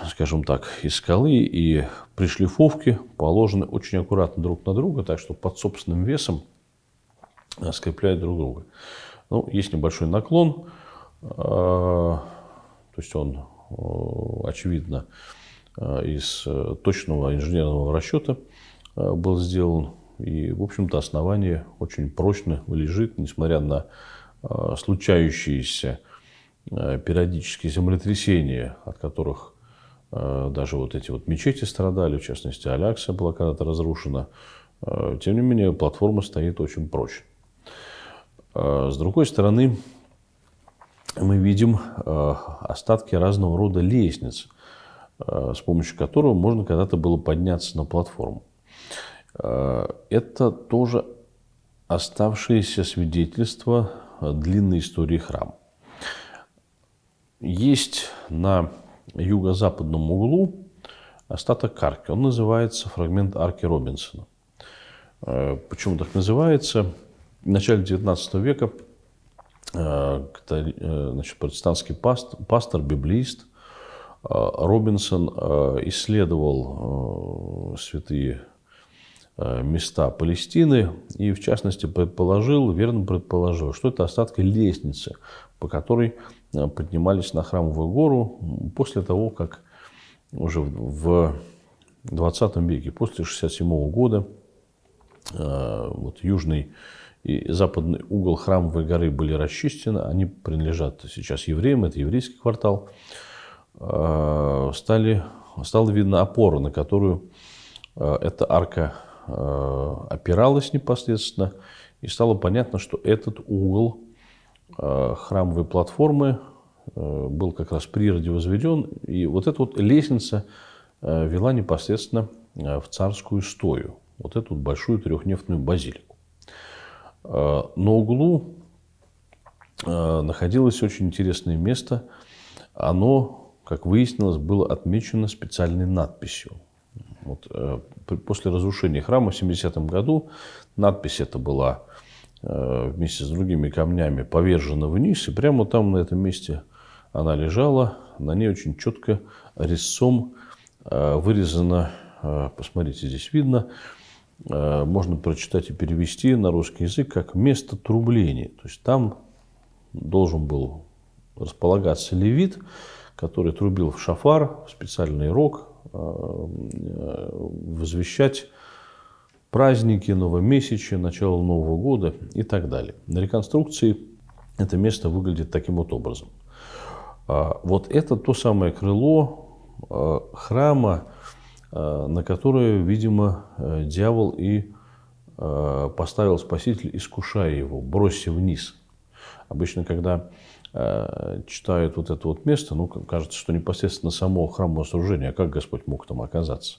скажем так, из скалы и при шлифовке положены очень аккуратно друг на друга, так что под собственным весом а, скрепляют друг друга. Ну, есть небольшой наклон, то есть он, очевидно, из э, точного инженерного расчета был сделан и, в общем-то, основание очень прочно лежит, несмотря на э, случающиеся э, периодические землетрясения, от которых э, даже вот эти вот мечети страдали, в частности, Алякса была когда-то разрушена. Тем не менее, платформа стоит очень прочно. С другой стороны, мы видим остатки разного рода лестниц, с помощью которого можно когда-то было подняться на платформу. Э, это тоже оставшиеся свидетельства э, длинной истории храма. Есть на юго-западном углу остаток арки. Он называется фрагмент арки Робинсона. Э, почему так называется? В начале XIX века значит, протестантский пастор, пастор, библиист Робинсон исследовал святые Э, места Палестины и, в частности, предположил, верно предположил, что это остатки лестницы, по которой э, поднимались на Храмовую гору после того, как уже в 20 веке, после 67 года, э, вот южный и западный угол Храмовой горы были расчистены, они принадлежат сейчас евреям, это еврейский квартал, стали, стала видна опора, на которую эта арка Э, опиралась непосредственно, и стало понятно, что этот угол э, храмовой платформы э, был как раз прежде возведен, и вот эта вот лестница вела непосредственно в царскую стою, вот эту большую трехнефтную базилику. На углу находилось очень интересное место. Оно, как выяснилось, было отмечено специальной надписью – вот, э, после разрушения храма в 70-м году надпись эта была э, вместе с другими камнями повержена вниз, и прямо там на этом месте она лежала, на ней очень четко резцом э, вырезано, посмотрите, здесь видно, можно прочитать и перевести на русский язык как «место трубления». То есть там должен был располагаться левит, который трубил в шафар, в специальный рог, Э, э, возвещать праздники, новомесячи, начало Нового года и так далее. На реконструкции это место выглядит таким вот образом. А, вот это то самое крыло э, храма, на которое, видимо, дьявол и поставил Спаситель, искушая его, бросив вниз. Обычно, когда Э, читают вот это вот место, ну, кажется, что непосредственно самого храмовое сооружения, а как Господь мог там оказаться?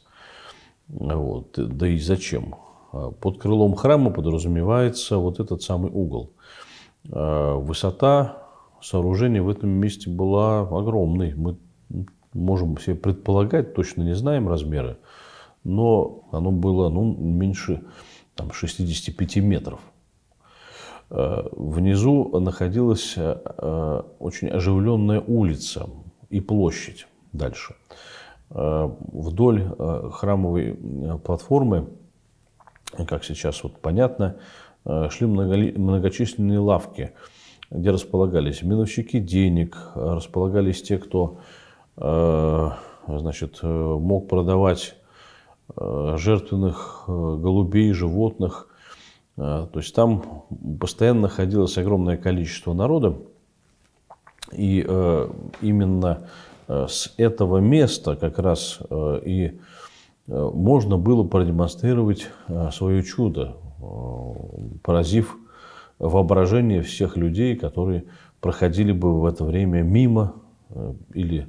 Вот. Да и зачем? Э, под крылом храма подразумевается вот этот самый угол. Э, высота сооружения в этом месте была огромной. Мы можем себе предполагать, точно не знаем размеры, но оно было ну, меньше там, 65 метров. Э, внизу находилась э, очень оживленная улица и площадь дальше. Э, вдоль храмовой платформы, как сейчас вот понятно, шли многочисленные лавки, где располагались миновщики денег, располагались те, кто значит, мог продавать жертвенных голубей, животных – а, то есть там постоянно находилось огромное количество народа, и э, именно э, с этого места как раз э, и можно было продемонстрировать свое чудо, поразив воображение всех людей, которые проходили бы в это время мимо или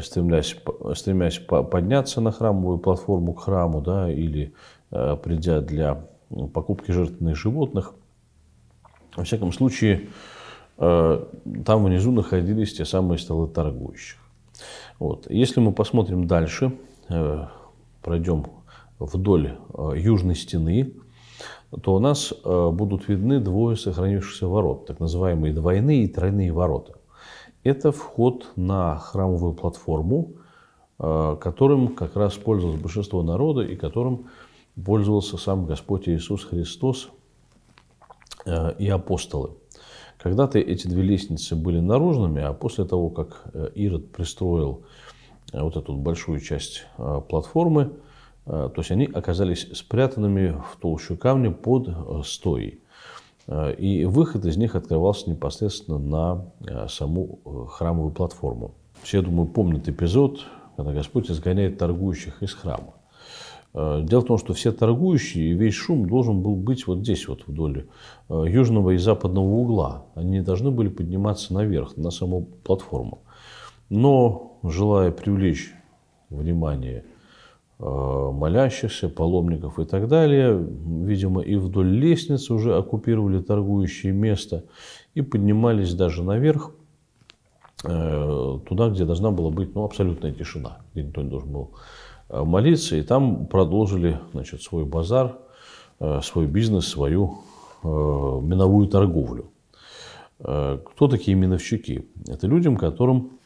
стремлясь, стремясь подняться на храмовую платформу к храму, да, или придя для ну, покупки жертвенных животных. Во всяком случае, э, там внизу находились те самые столы торгующих. Вот. Если мы посмотрим дальше, э, пройдем вдоль э, южной стены, то у нас будут видны двое сохранившихся ворот, так называемые двойные и тройные ворота. Это вход на храмовую платформу, которым как раз пользовалось большинство народа и которым пользовался сам Господь Иисус Христос э, и апостолы. Когда-то эти две лестницы были наружными, а после того, как э, Ирод пристроил э, вот эту большую часть платформы, то есть они оказались спрятанными в толщу камня под стоей. И выход из них открывался непосредственно на саму храмовую платформу. Все, я думаю, помнят эпизод, когда Господь изгоняет торгующих из храма. Э, дело в том, что все торгующие и весь шум должен был быть вот здесь, вот вдоль э, южного и западного угла. Они должны были подниматься наверх, на саму платформу. Но, желая привлечь внимание э, молящихся, паломников и так далее, видимо, и вдоль лестницы уже оккупировали торгующие место и поднимались даже наверх, туда, где должна была быть ну, абсолютная тишина, где никто не должен был Э, молиться, и там продолжили значит, свой базар, э, свой бизнес, свою э, миновую торговлю. Кто такие миновщики? Это людям, которым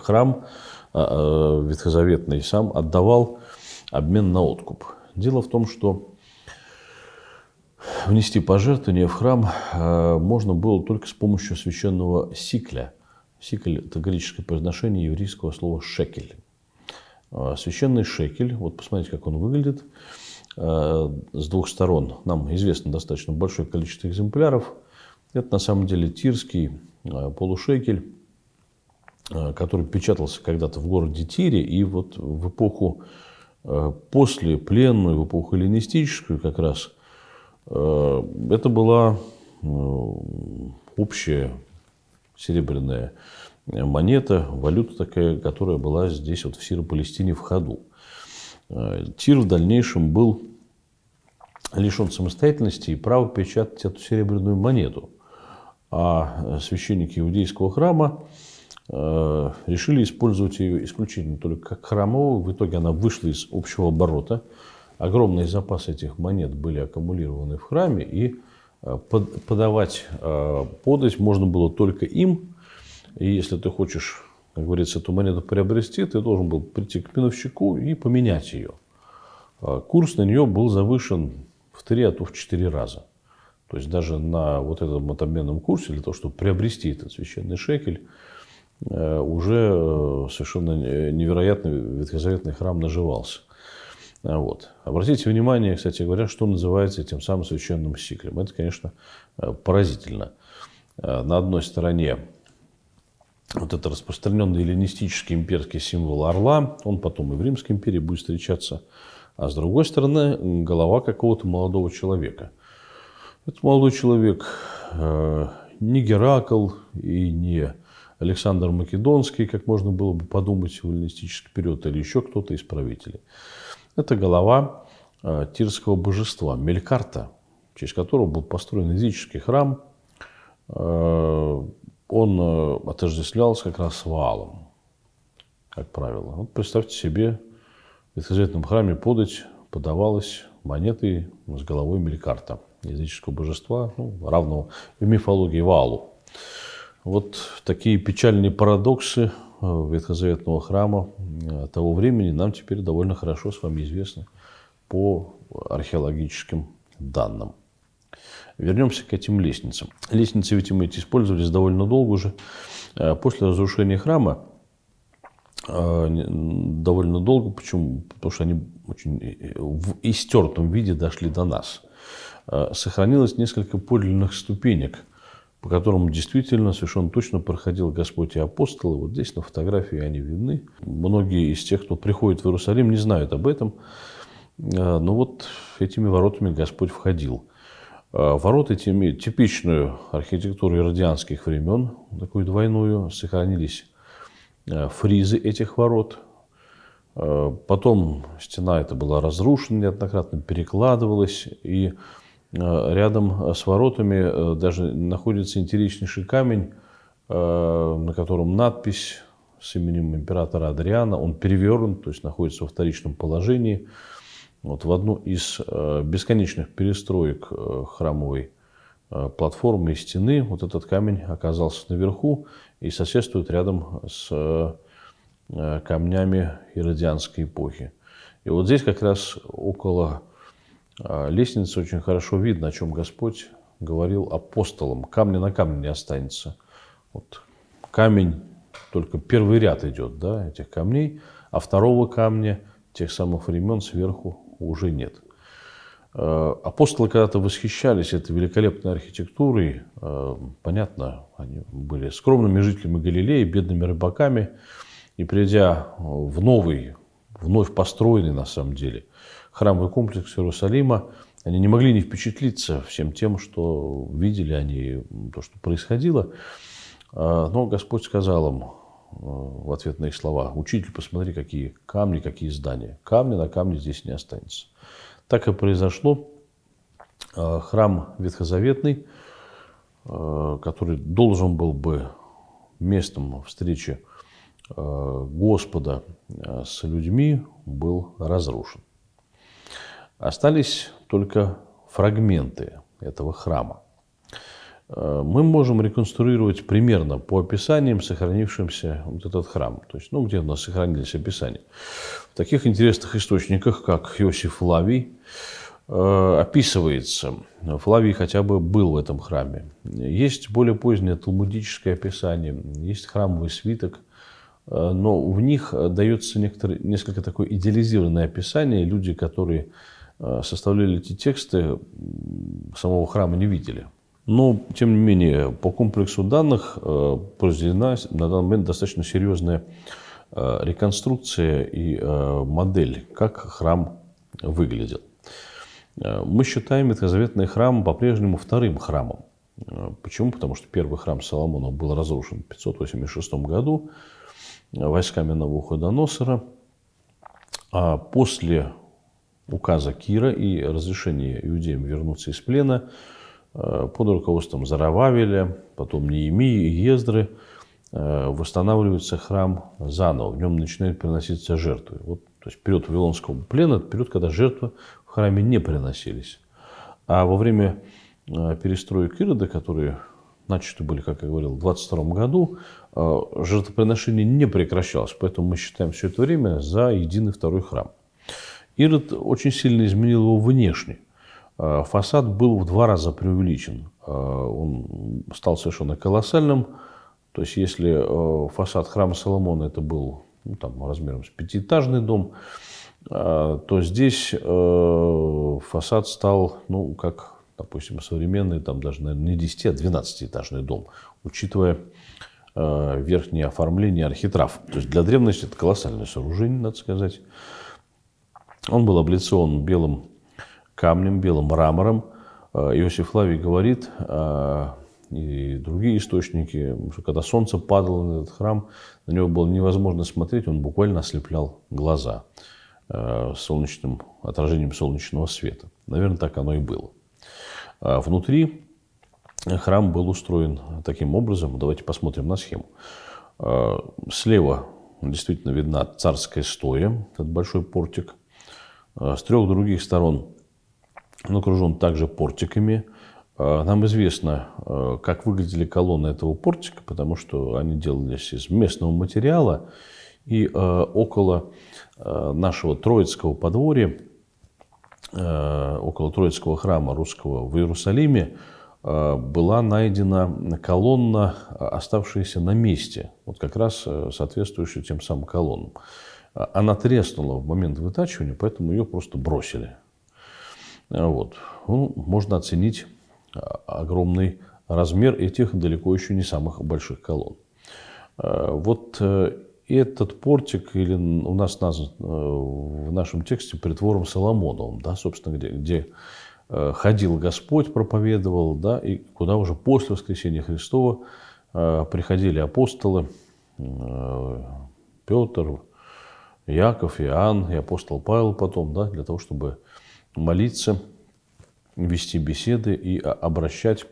храм ветхозаветный сам отдавал обмен на откуп. Дело в том, что внести пожертвование в храм можно было только с помощью священного сикля. Сикль – это греческое произношение еврейского слова «шекель», а, священный шекель. Вот посмотрите, как он выглядит а, с двух сторон. Нам известно достаточно большое количество экземпляров. Это на самом деле тирский а, полушекель, который печатался когда-то в городе Тире. И вот в эпоху после пленную, в эпоху эллинистическую как раз, это была общая серебряная Э, монета, валюта такая, которая была здесь вот в Сиро-Палестине в ходу. Э, тир в дальнейшем был лишен самостоятельности и права печатать эту серебряную монету. А э, священники иудейского храма решили использовать ее исключительно только как храмовую. В итоге она вышла из общего оборота. Огромные запасы этих монет были аккумулированы в храме, и подавать подать можно было только им, и если ты хочешь, как говорится, эту монету приобрести, ты должен был прийти к миновщику и поменять ее. А, курс на нее был завышен в 3, а то в 4 раза. То есть даже на вот этом вот обменном курсе, для того, чтобы приобрести этот священный шекель, э, уже э, совершенно невероятный ветхозаветный храм наживался. А, вот. Обратите внимание, кстати говоря, что называется тем самым священным сиклем. Это, конечно, э, поразительно. На одной стороне вот это распространенный эллинистический имперский символ орла, он потом и в Римской империи будет встречаться, а с другой стороны голова какого-то молодого человека. Этот молодой человек э, не Геракл и не Александр Македонский, как можно было бы подумать в эллинистический период, или еще кто-то из правителей. Это голова э, тирского божества Мелькарта, через которого был построен языческий храм, э, он э, отождествлялся как раз с Ваалом, как правило. Вот представьте себе, в Ветхозаветном храме подать подавалась монеты с головой Мелькарта, языческого божества, ну, равного в мифологии Валу. Вот такие печальные парадоксы э, Ветхозаветного храма э, того времени нам теперь довольно хорошо с вами известны по археологическим данным. Вернемся к этим лестницам. Лестницы ведь эти использовались довольно долго уже. Э, после разрушения храма э, довольно долго. Почему? Потому что они очень э, в истертом виде дошли до нас. Сохранилось несколько подлинных ступенек, по которым действительно совершенно точно проходил Господь и апостолы. Вот здесь на фотографии они видны. Многие из тех, кто приходит в Иерусалим, не знают об этом. Но вот этими воротами Господь входил. Э, ворота имеют типичную архитектуру иродианских времен, такую двойную. Сохранились э, фризы этих ворот. Э, потом стена эта была разрушена, неоднократно перекладывалась. И рядом с воротами даже находится интереснейший камень, на котором надпись с именем императора Адриана. Он перевернут, то есть находится во вторичном положении. Вот в одну из э, бесконечных перестроек э, храмовой э, платформы и стены вот этот камень оказался наверху и соседствует рядом с камнями иродианской эпохи. И вот здесь как раз около лестницы очень хорошо видно, о чем Господь говорил апостолам. камни на камне не останется. Вот камень, только первый ряд идет да, этих камней, а второго камня тех самых времен сверху уже нет. Э, апостолы когда-то восхищались этой великолепной архитектурой. Э, понятно, они были скромными жителями Галилеи, бедными рыбаками. И придя в новый, вновь построенный на самом деле храмовый комплекс Иерусалима, они не могли не впечатлиться всем тем, что видели они, то, что происходило. Э, но Господь сказал им, Э, в ответ на их слова, учитель, посмотри, какие камни, какие здания. Камня на камне здесь не останется. Так и произошло. Э, храм Ветхозаветный, э, который должен был бы местом встречи Господа с людьми, был разрушен. Остались только фрагменты этого храма. Э, мы можем реконструировать примерно по описаниям сохранившимся вот этот храм. То есть, ну, где у нас сохранились описания. В таких интересных источниках, как Иосиф Флавий, э, описывается. Флавий хотя бы был в этом храме. Есть более позднее талмудическое описание, есть храмовый свиток, э, но в них дается несколько такое идеализированное описание. Люди, которые составляли эти тексты, самого храма не видели. Но, тем не менее, по комплексу данных э, произведена на данный момент достаточно серьезная э, реконструкция и э, модель, как храм выглядел. Мы считаем ветхозаветный храм по-прежнему вторым храмом. Почему? Потому что первый храм Соломона был разрушен в 586 году войсками Навуходоносора. А после указа Кира и разрешения иудеям вернуться из плена – Э, под руководством Зарававеля, потом Неемии, Ездры, э, восстанавливается храм заново, в нем начинают приноситься жертвы. Вот, то есть период Вавилонского плена – это период, когда жертвы в храме не приносились. А во время э, перестроек Ирода, которые начаты были, как я говорил, в 22 году, жертвоприношение не прекращалось, поэтому мы считаем все это время за единый второй храм. Ирод очень сильно изменил его внешне – Э, фасад был в два раза преувеличен. Э, он стал совершенно колоссальным. То есть, если э, фасад храма Соломона это был ну, там, размером с пятиэтажный дом, то здесь фасад стал, ну, как, допустим, современный, там даже, наверное, не 10, а 12-этажный дом, учитывая верхнее оформление архитрав. То есть для древности это колоссальное сооружение, надо сказать. Он был облицован белым камнем, белым мрамором. Э, Иосиф Флавий говорит, э, и другие источники, что когда солнце падало на этот храм, на него было невозможно смотреть, он буквально ослеплял глаза э, солнечным, отражением солнечного света. Наверное, так оно и было. Внутри храм был устроен таким образом, давайте посмотрим на схему. Слева действительно видна царская стоя, этот большой портик. С трех других сторон он окружен также портиками. А, нам известно, а, как выглядели колонны этого портика, потому что они делались из местного материала. И а, около нашего Троицкого подворья, около Троицкого храма русского в Иерусалиме, была найдена колонна, оставшаяся на месте, вот как раз э, соответствующая тем самым колоннам. Она треснула в момент вытачивания, поэтому ее просто бросили. Э, вот. Ну, можно оценить э, огромный размер этих далеко еще не самых больших колонн. Э, вот этот портик, или у нас назван в нашем тексте притвором Соломоновым, да, собственно, где, где ходил Господь, проповедовал, да, и куда уже после воскресения Христова приходили апостолы, Петр, Яков, Иоанн и апостол Павел потом, да, для того, чтобы молиться, вести беседы и а, обращать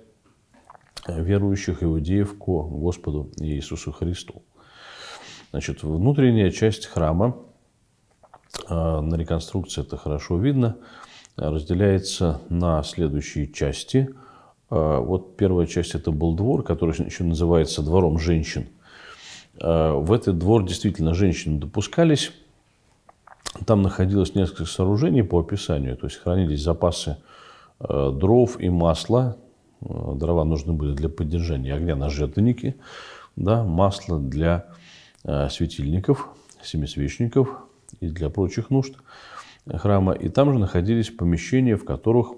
э, верующих иудеев к Господу Иисусу Христу. Значит, внутренняя часть храма, э, на реконструкции это хорошо видно, разделяется на следующие части. Э, вот первая часть это был двор, который еще называется двором женщин. В этот двор действительно женщины допускались, там находилось несколько сооружений по описанию, то есть хранились запасы э, дров и масла. Э, дрова нужны были для поддержания огня на жертвеннике, да, масло для э, светильников, семисвечников и для прочих нужд храма. И там же находились помещения, в которых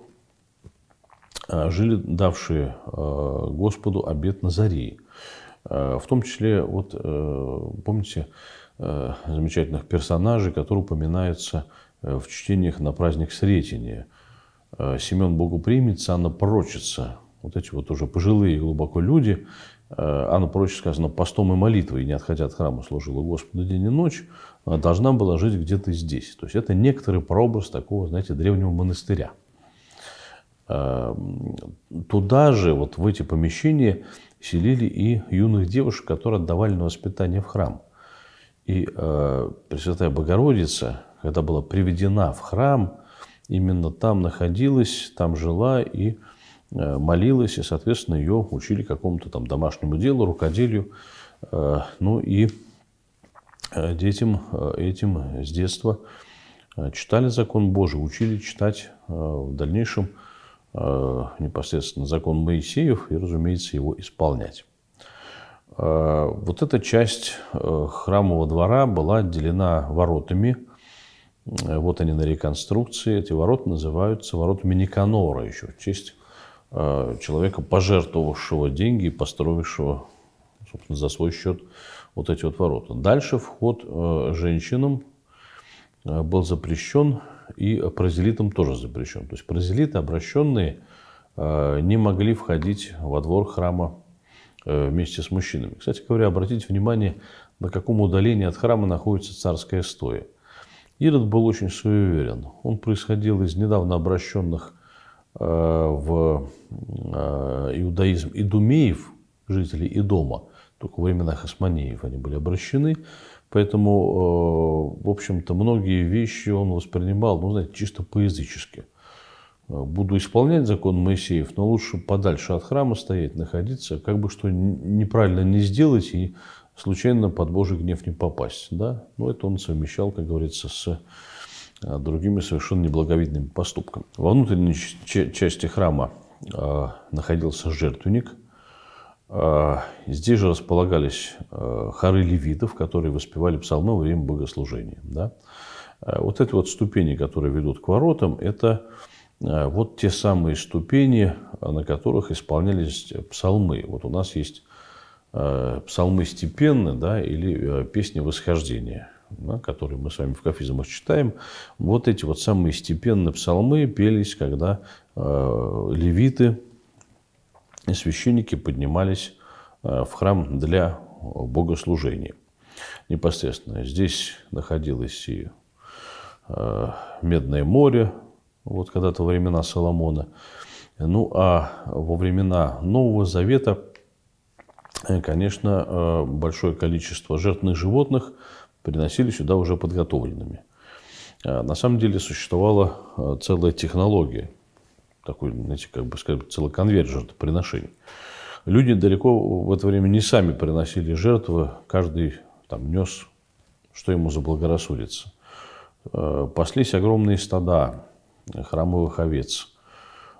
жили давшие Господу обед Назарии. В том числе, вот помните, Э, замечательных персонажей, которые упоминаются э, в чтениях на праздник Сретения. Э, Семен Богуприменца, Анна Прочица. Вот эти вот уже пожилые глубоко люди. Анна Прочица, сказано, постом и молитвой, не отходя от храма, служила Господу день и ночь. Она должна была жить где-то здесь. То есть это некоторый прообраз такого, знаете, древнего монастыря. Туда же, вот в эти помещения, селили и юных девушек, которые отдавали на воспитание в храм – и э, Пресвятая Богородица, когда была приведена в храм, именно там находилась, там жила и э, молилась, и, соответственно, ее учили какому-то там домашнему делу, рукоделию. Э, ну и э, детям э, этим с детства э, читали закон Божий, учили читать э, в дальнейшем непосредственно закон Моисеев и, разумеется, его исполнять. Э, вот эта часть э, храмового двора была отделена воротами. Э, вот они на реконструкции. Эти ворота называются воротами Никанора еще в честь человека, пожертвовавшего деньги и построившего, собственно, за свой счет вот эти вот ворота. Дальше вход женщинам был запрещен, и прозелитам тоже запрещен. То есть прозелиты, обращенные, не могли входить во двор храма Э, вместе с мужчинами. Кстати говоря, обратите внимание, на каком удалении от храма находится царская стоя. Ирод был очень суеверен. Он происходил из недавно обращенных э, в э, иудаизм идумеев, жителей Идома, только во временах Османеев они были обращены. Поэтому, в общем-то, многие вещи он воспринимал, ну, знаете, чисто по-язычески. Э, буду исполнять закон Моисеев, но лучше подальше от храма стоять, находиться, как бы что неправильно не сделать и случайно под Божий гнев не попасть. Да? Но ну, это он совмещал, как говорится, с э, другими совершенно неблаговидными поступками. Во внутренней части храма э, находился жертвенник. Здесь же располагались хоры левитов, которые воспевали псалмы во время богослужения. Да? Вот эти вот ступени, которые ведут к воротам, это Э, вот те самые ступени, э, на которых исполнялись псалмы. Вот у нас есть э, псалмы степенные, да, или песни восхождения, да, которые мы с вами в кафизмах читаем. Вот эти вот самые степенные псалмы пелись, когда левиты и священники поднимались в храм для богослужения. Непосредственно здесь находилось и Медное море, вот когда-то во времена Соломона. Ну а во времена Нового Завета, э, конечно, э, большое количество жертвных животных приносили сюда уже подготовленными. А, на самом деле существовала э, целая технология, такой, знаете, как бы сказать, целый конвейер приношений. Люди далеко в это время не сами приносили жертвы, каждый там нес, что ему заблагорассудится. Паслись огромные стада, храмовых овец.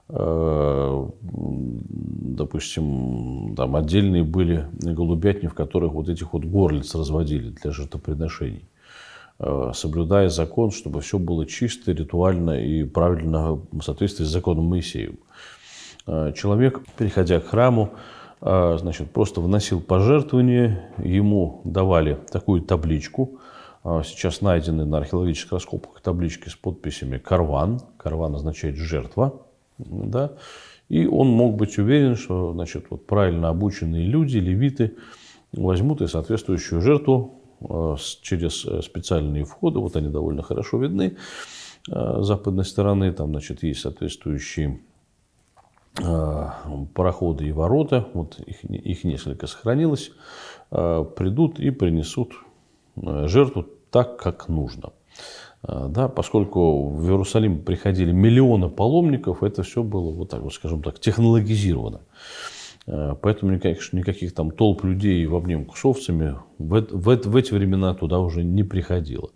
Э, допустим, там отдельные были голубятни, в которых вот этих вот горлиц разводили для жертвоприношений э, соблюдая закон, чтобы все было чисто, ритуально и правильно в соответствии с законом Моисеем. Э, человек, переходя к храму, значит, просто вносил пожертвование, ему давали такую табличку, а, сейчас найдены на археологических раскопках таблички с подписями «Карван». «Карван» означает «жертва». Да? И он мог быть уверен, что значит, вот правильно обученные люди, левиты, возьмут и соответствующую жертву а, через э, специальные входы, вот они довольно хорошо видны, а, с западной стороны, там, значит, есть соответствующие пароходы и ворота, вот их, их несколько сохранилось, придут и принесут Э, жертву так, как нужно. Э, да, поскольку в Иерусалим приходили миллионы паломников, это все было вот так вот, скажем так, технологизировано. Э, поэтому, конечно, никаких там толп людей в обнимку с овцами в, в, в эти времена туда уже не приходило.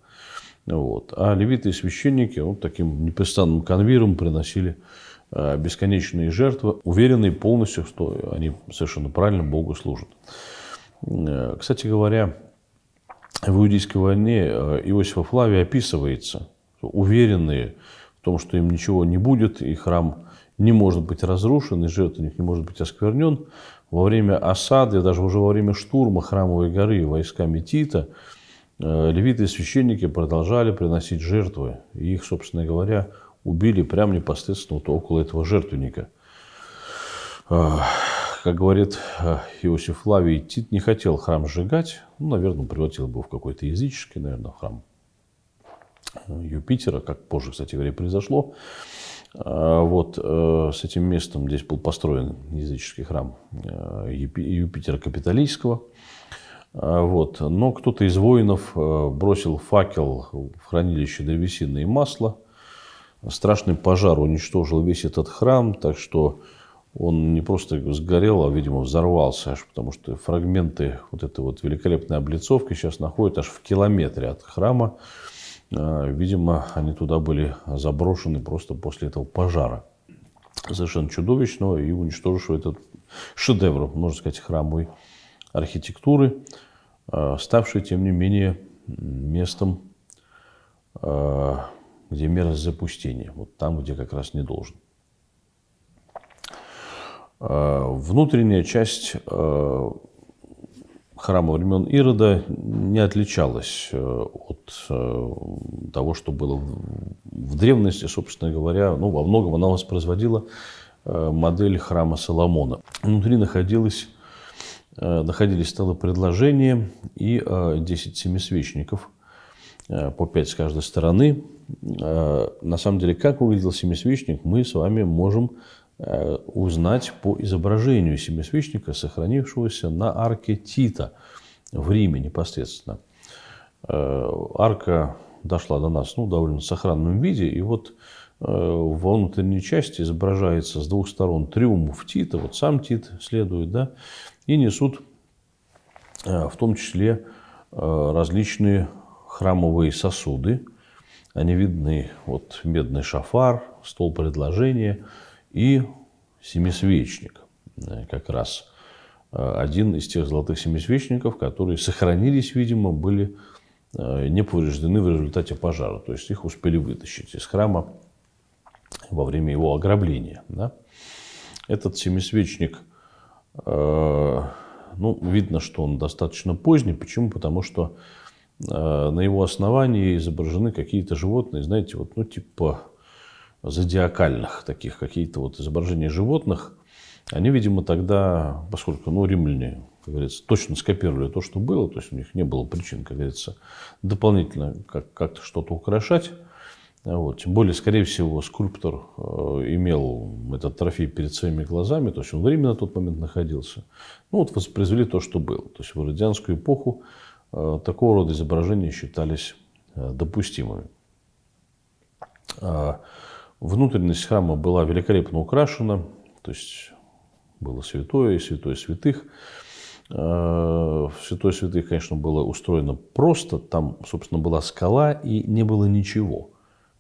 Вот. А левиты и священники вот таким непрестанным конвиром приносили бесконечные жертвы, уверенные полностью, что они совершенно правильно Богу служат. Кстати говоря, в Иудейской войне э, Иосифа Флавия описывается, уверенные в том, что им ничего не будет, и храм не может быть разрушен, и у них не может быть осквернен. Во время осады, даже уже во время штурма храмовой горы войсками Тита, э, левиты и священники продолжали приносить жертвы. И их, собственно говоря, убили прямо непосредственно вот около этого жертвенника. Как говорит э, Иосиф Флавий, Тит не хотел храм сжигать, ну, наверное, превратил бы в какой-то языческий, наверное, храм Юпитера, как позже, кстати говоря, произошло. А, вот э, с этим местом здесь был построен языческий храм э, Юпитера Капитолийского. А, вот. Но кто-то из воинов бросил факел в хранилище древесины и масла. Страшный пожар уничтожил весь этот храм, так что он не просто сгорел, а, видимо, взорвался аж, потому что фрагменты вот этой вот великолепной облицовки сейчас находят аж в километре от храма. А, видимо, они туда были заброшены просто после этого пожара. Совершенно чудовищного и уничтожившего этот шедевр, можно сказать, храмовой архитектуры, а, ставший, тем не менее, местом, а, где мера запустения, вот там, где как раз не должен. Э, внутренняя часть э, храма времен Ирода не отличалась э, от того, что было в древности, собственно говоря. Ну, во многом она воспроизводила модель храма Соломона. Внутри находилось, находились стало предложение и 10 семисвечников по 5 с каждой стороны. На самом деле, как выглядел семисвечник, мы с вами можем Э, узнать по изображению семисвечника, сохранившегося на арке Тита в Риме непосредственно. Э, арка дошла до нас ну, довольно в сохранном виде, и вот э, в внутренней части изображается с двух сторон триумф Тита, вот сам Тит следует, да, и несут в том числе различные храмовые сосуды. Они видны, вот медный шафар, стол предложения – и семисвечник, э, как раз э, один из тех золотых семисвечников, которые сохранились, видимо, были э, не повреждены в результате пожара. То есть их успели вытащить из храма во время его ограбления. Да? Этот семисвечник, ну, видно, что он достаточно поздний. Почему? Потому что на его основании изображены какие-то животные, знаете, вот, ну, типа зодиакальных, таких какие-то вот изображения животных, они, видимо, тогда, поскольку, ну, римляне, как говорится, точно скопировали то, что было, то есть у них не было причин, как говорится, дополнительно как- как-то что-то украшать. Вот. Тем более, скорее всего, скульптор э, имел этот трофей перед своими глазами, то есть он временно на тот момент находился. Ну вот воспроизвели то, что было. То есть в родианскую эпоху э, такого рода изображения считались э, допустимыми. А, Внутренность храма была великолепно украшена, то есть было святое и святое святых. В э, святой святых, конечно, было устроено просто. Там, собственно, была скала и не было ничего.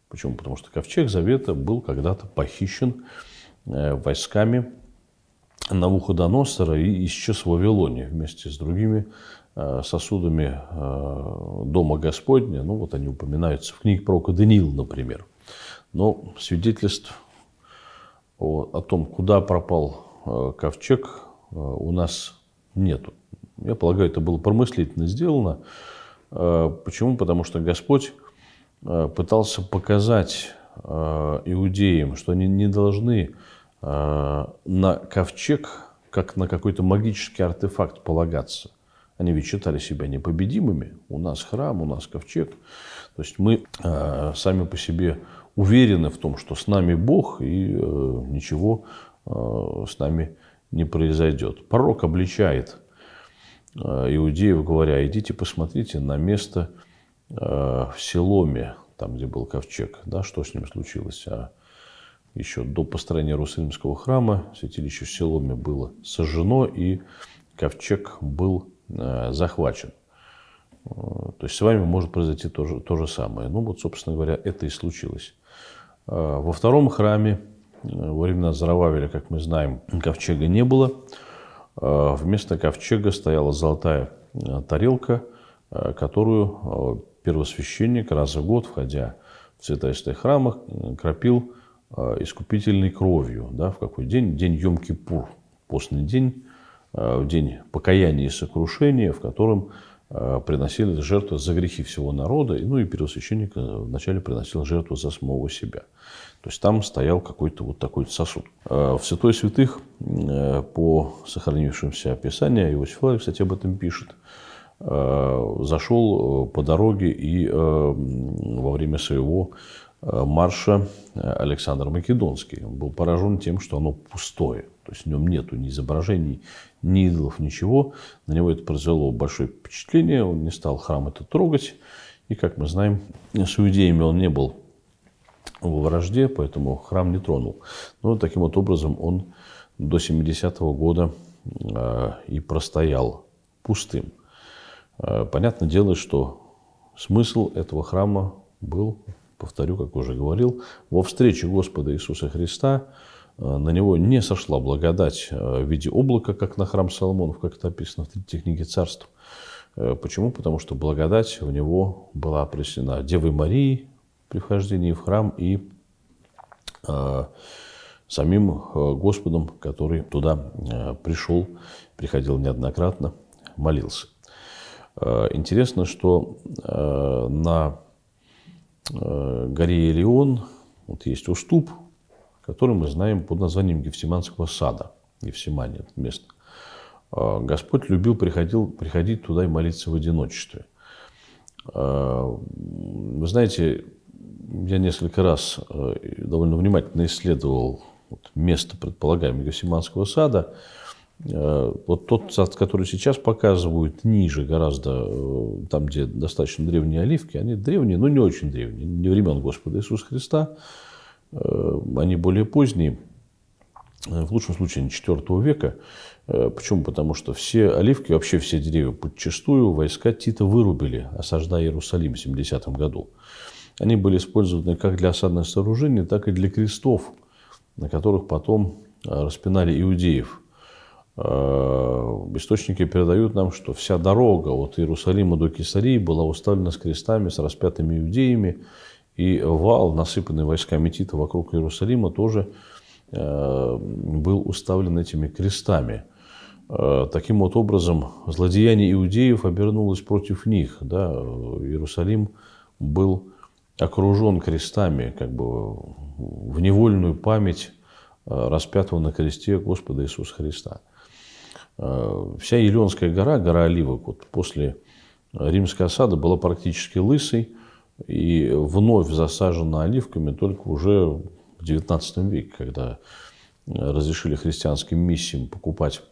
Почему? Потому что ковчег Завета был когда-то похищен э, войсками Навуходоносора и исчез в Вавилоне вместе с другими э, сосудами Дома Господня. Ну, вот они упоминаются в книге пророка Даниил, например – но свидетельств о, о том, куда пропал э, ковчег, э, у нас нету. Я полагаю, это было промыслительно сделано. Э, почему? Потому что Господь пытался показать иудеям, что они не должны на ковчег, как на какой-то магический артефакт полагаться. Они ведь считали себя непобедимыми. У нас храм, у нас ковчег. То есть мы сами по себе уверены в том, что с нами Бог и э, ничего э, с нами не произойдет. Пророк обличает э, иудеев, говоря, идите посмотрите на место в Селоме, там, где был ковчег, да, что с ним случилось. А еще до построения Иерусалимского храма святилище в Селоме было сожжено, и ковчег был захвачен. То есть с вами может произойти то же, то же самое. Ну вот, собственно говоря, это и случилось. А, во втором храме э, во времена Зарававеля, как мы знаем, ковчега не было. А, вместо ковчега стояла золотая э, тарелка, э, которую первосвященник раз в год, входя в святая храма, кропил искупительной кровью. Да, в какой день? День Йом-Кипур, постный день, в день покаяния и сокрушения, в котором Э, приносили жертву за грехи всего народа, ну и первосвященник э, вначале приносил жертву за самого себя. То есть там стоял какой-то вот такой сосуд. Э, в Святой Святых по сохранившимся описаниям Иосиф Флавий, кстати, об этом пишет, зашел по дороге и во время своего марша Александр Македонский. Он был поражен тем, что оно пустое. То есть в нем нету ни изображений, ни идолов, ничего. На него это произвело большое впечатление. Он не стал храм это трогать. И, как мы знаем, с иудеями он не был во вражде, поэтому храм не тронул. Но таким вот образом он до 70-го года а, и простоял пустым. А, понятное дело, что смысл этого храма был, повторю, как уже говорил, во встрече Господа Иисуса Христа – Э, на него не сошла благодать э, в виде облака, как на храм Соломонов, как это описано в третьей книге царств. Э, почему? Потому что благодать в него была пресена Девой Марии при вхождении в храм и самим Господом, который туда пришел, приходил неоднократно, молился. Интересно, что на горе Элеон вот есть уступ, который мы знаем под названием Гефсиманского сада. Гефсимания – это место. А, Господь любил приходил, приходить туда и молиться в одиночестве. А, вы знаете, я несколько раз э, довольно внимательно исследовал место предполагаемого Гефсиманского сада. Э, вот тот сад, который сейчас показывают ниже, гораздо э, там, где достаточно древние оливки, они древние, но не очень древние, не времен Господа Иисуса Христа. Э, они более поздние, э, в лучшем случае не 4 века. Э, почему? Потому что все оливки, вообще все деревья подчастую войска Тита вырубили, осаждая Иерусалим в 70 году. Они были использованы как для осадных сооружений, так и для крестов, на которых потом распинали иудеев. Источники передают нам, что вся дорога от Иерусалима до Кесарии была уставлена с крестами, с распятыми иудеями, и вал, насыпанный войсками Тита вокруг Иерусалима, тоже э, был уставлен этими крестами. Э, таким вот образом, злодеяние иудеев обернулось против них. Да? Иерусалим был окружен крестами, как бы в невольную память э, распятого на кресте Господа Иисуса Христа. Вся Елеонская гора, гора Оливок, вот после римской осады была практически лысой, и вновь засажена оливками только уже в XIX веке, когда э, разрешили христианским миссиям покупать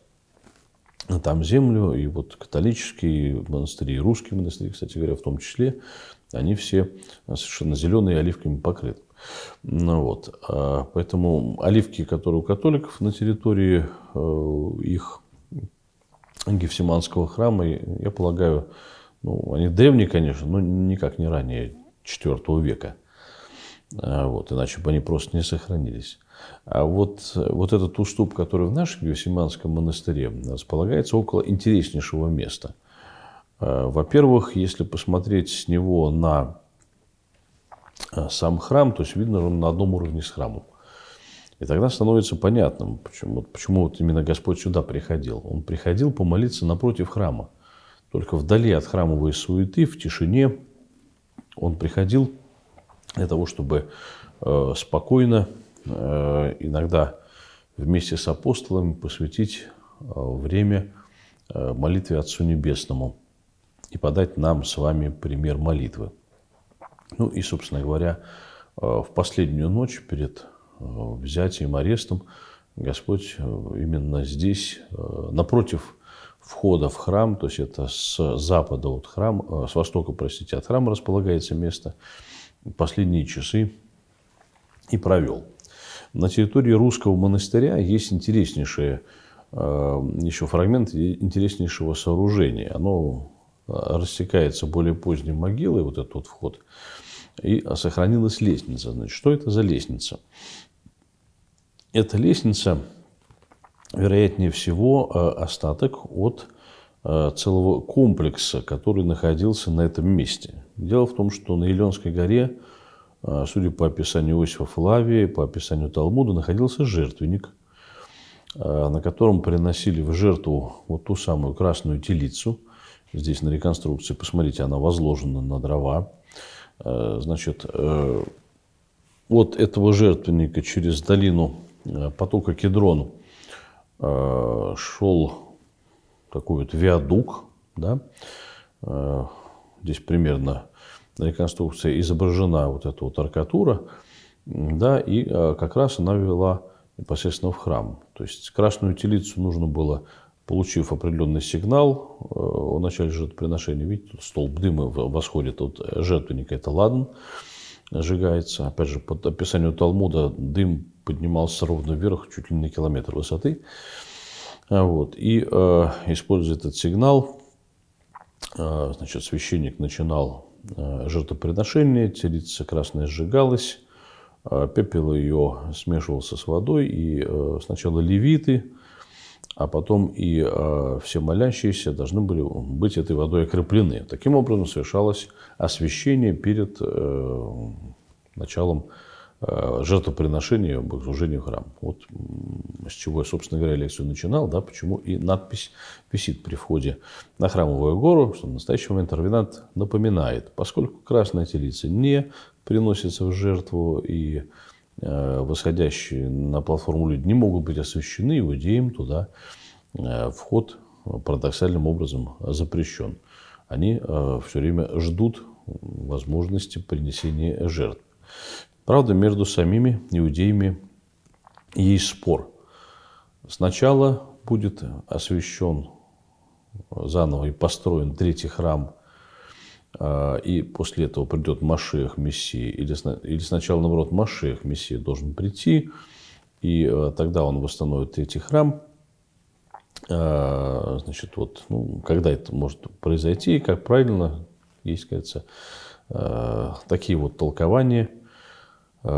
там землю, и вот католические монастыри, и русские монастыри, кстати говоря, в том числе, они все совершенно зеленые оливками покрыты. Ну вот. А поэтому оливки, которые у католиков на территории э, их Гефсиманского храма, я полагаю, ну, они древние, конечно, но никак не ранее IV века. А, вот, иначе бы они просто не сохранились. А вот, вот этот уступ, который в нашем Гефсиманском монастыре, располагается около интереснейшего места. А, во-первых, если посмотреть с него на а, сам храм, то есть видно, что он на одном уровне с храмом. И тогда становится понятным, почему, почему вот именно Господь сюда приходил. Он приходил помолиться напротив храма. Только вдали от храмовой суеты, в тишине, он приходил для того, чтобы э, спокойно, э, иногда вместе с апостолами посвятить э, время молитве Отцу Небесному и подать нам с вами пример молитвы. Ну и, собственно говоря, в последнюю ночь перед взятием, арестом Господь именно здесь, напротив входа в храм, то есть это с запада от храма, э, с востока, простите, от храма располагается место, последние часы и провел. На территории русского монастыря есть интереснейшие э, еще фрагмент интереснейшего сооружения. Оно э, рассекается более поздним могилой, вот этот вот вход, и сохранилась лестница. Значит, что это за лестница? Эта лестница вероятнее всего, э, остаток от э, целого комплекса, который находился на этом месте. Дело в том, что на Елеонской горе, э, судя по описанию Иосифа Флавия, по описанию Талмуда, находился жертвенник, на котором приносили в жертву вот ту самую красную телицу. Здесь на реконструкции, посмотрите, она возложена на дрова. Значит, от этого жертвенника через долину потока Кедрону. Э, шел такой вот виадук, да, э, здесь примерно на реконструкции изображена вот эта вот аркатура, да, и э, как раз она вела непосредственно в храм. То есть красную телицу нужно было, получив определенный сигнал э, о начале жертвоприношения, видите, тут столб дыма восходит от жертвенника, это ладан, сжигается. Опять же, по описанию Талмуда дым поднимался ровно вверх, чуть ли не километр высоты. А, вот. И, э, используя этот сигнал, э, значит, священник начинал э, жертвоприношение, телица красная сжигалась, э, пепел ее смешивался с водой, и э, сначала левиты, а потом и э, все молящиеся должны были быть этой водой окреплены. Таким образом совершалось освящение перед э, началом Э, жертвоприношению, богослужению храма. Вот с чего я, собственно говоря, лекцию начинал, да, почему и надпись висит при входе на храмовую гору, что в настоящий момент Арвинат напоминает, поскольку красная телица не приносится в жертву и э, восходящие на платформу люди не могут быть освящены, иудеям туда э, вход парадоксальным образом запрещен. Они все время ждут возможности принесения жертв. Правда, между самими иудеями есть спор. Сначала будет освящен заново и построен третий храм, э, и после этого придет Машех Мессия, или, или сначала, наоборот, Машех Мессия должен прийти, и э, тогда он восстановит третий храм. Э, значит, вот, ну, когда это может произойти, и как правильно, есть, кажется, такие вот толкования – Э,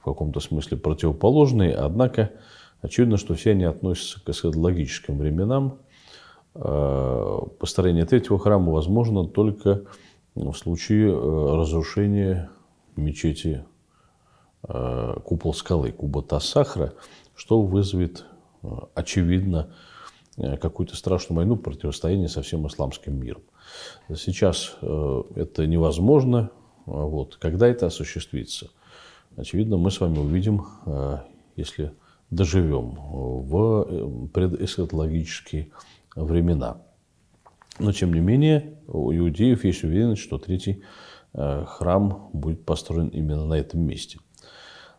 в каком-то смысле противоположные, однако очевидно, что все они относятся к эсхатологическим временам. Э, построение третьего храма возможно только в случае э, разрушения мечети купол скалы, куба Тасахра, что вызовет, очевидно, какую-то страшную войну, противостояние со всем исламским миром. Сейчас это невозможно, а, вот. Когда это осуществится? Очевидно, мы с вами увидим, а, если доживем, э, в э, предэсхатологические времена. Но, тем не менее, у иудеев есть уверенность, что третий э, храм будет построен именно на этом месте.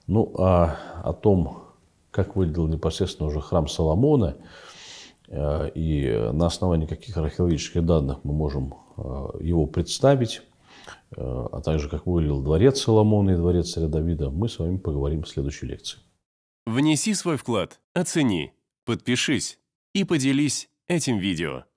Ну, а о том, как выглядел непосредственно уже храм Соломона, и на основании каких археологических данных мы можем его представить, Э, а также как выглядел дворец Соломона и дворец царя Давида, мы с вами поговорим в следующей лекции. Внеси свой вклад, оцени, подпишись и поделись этим видео.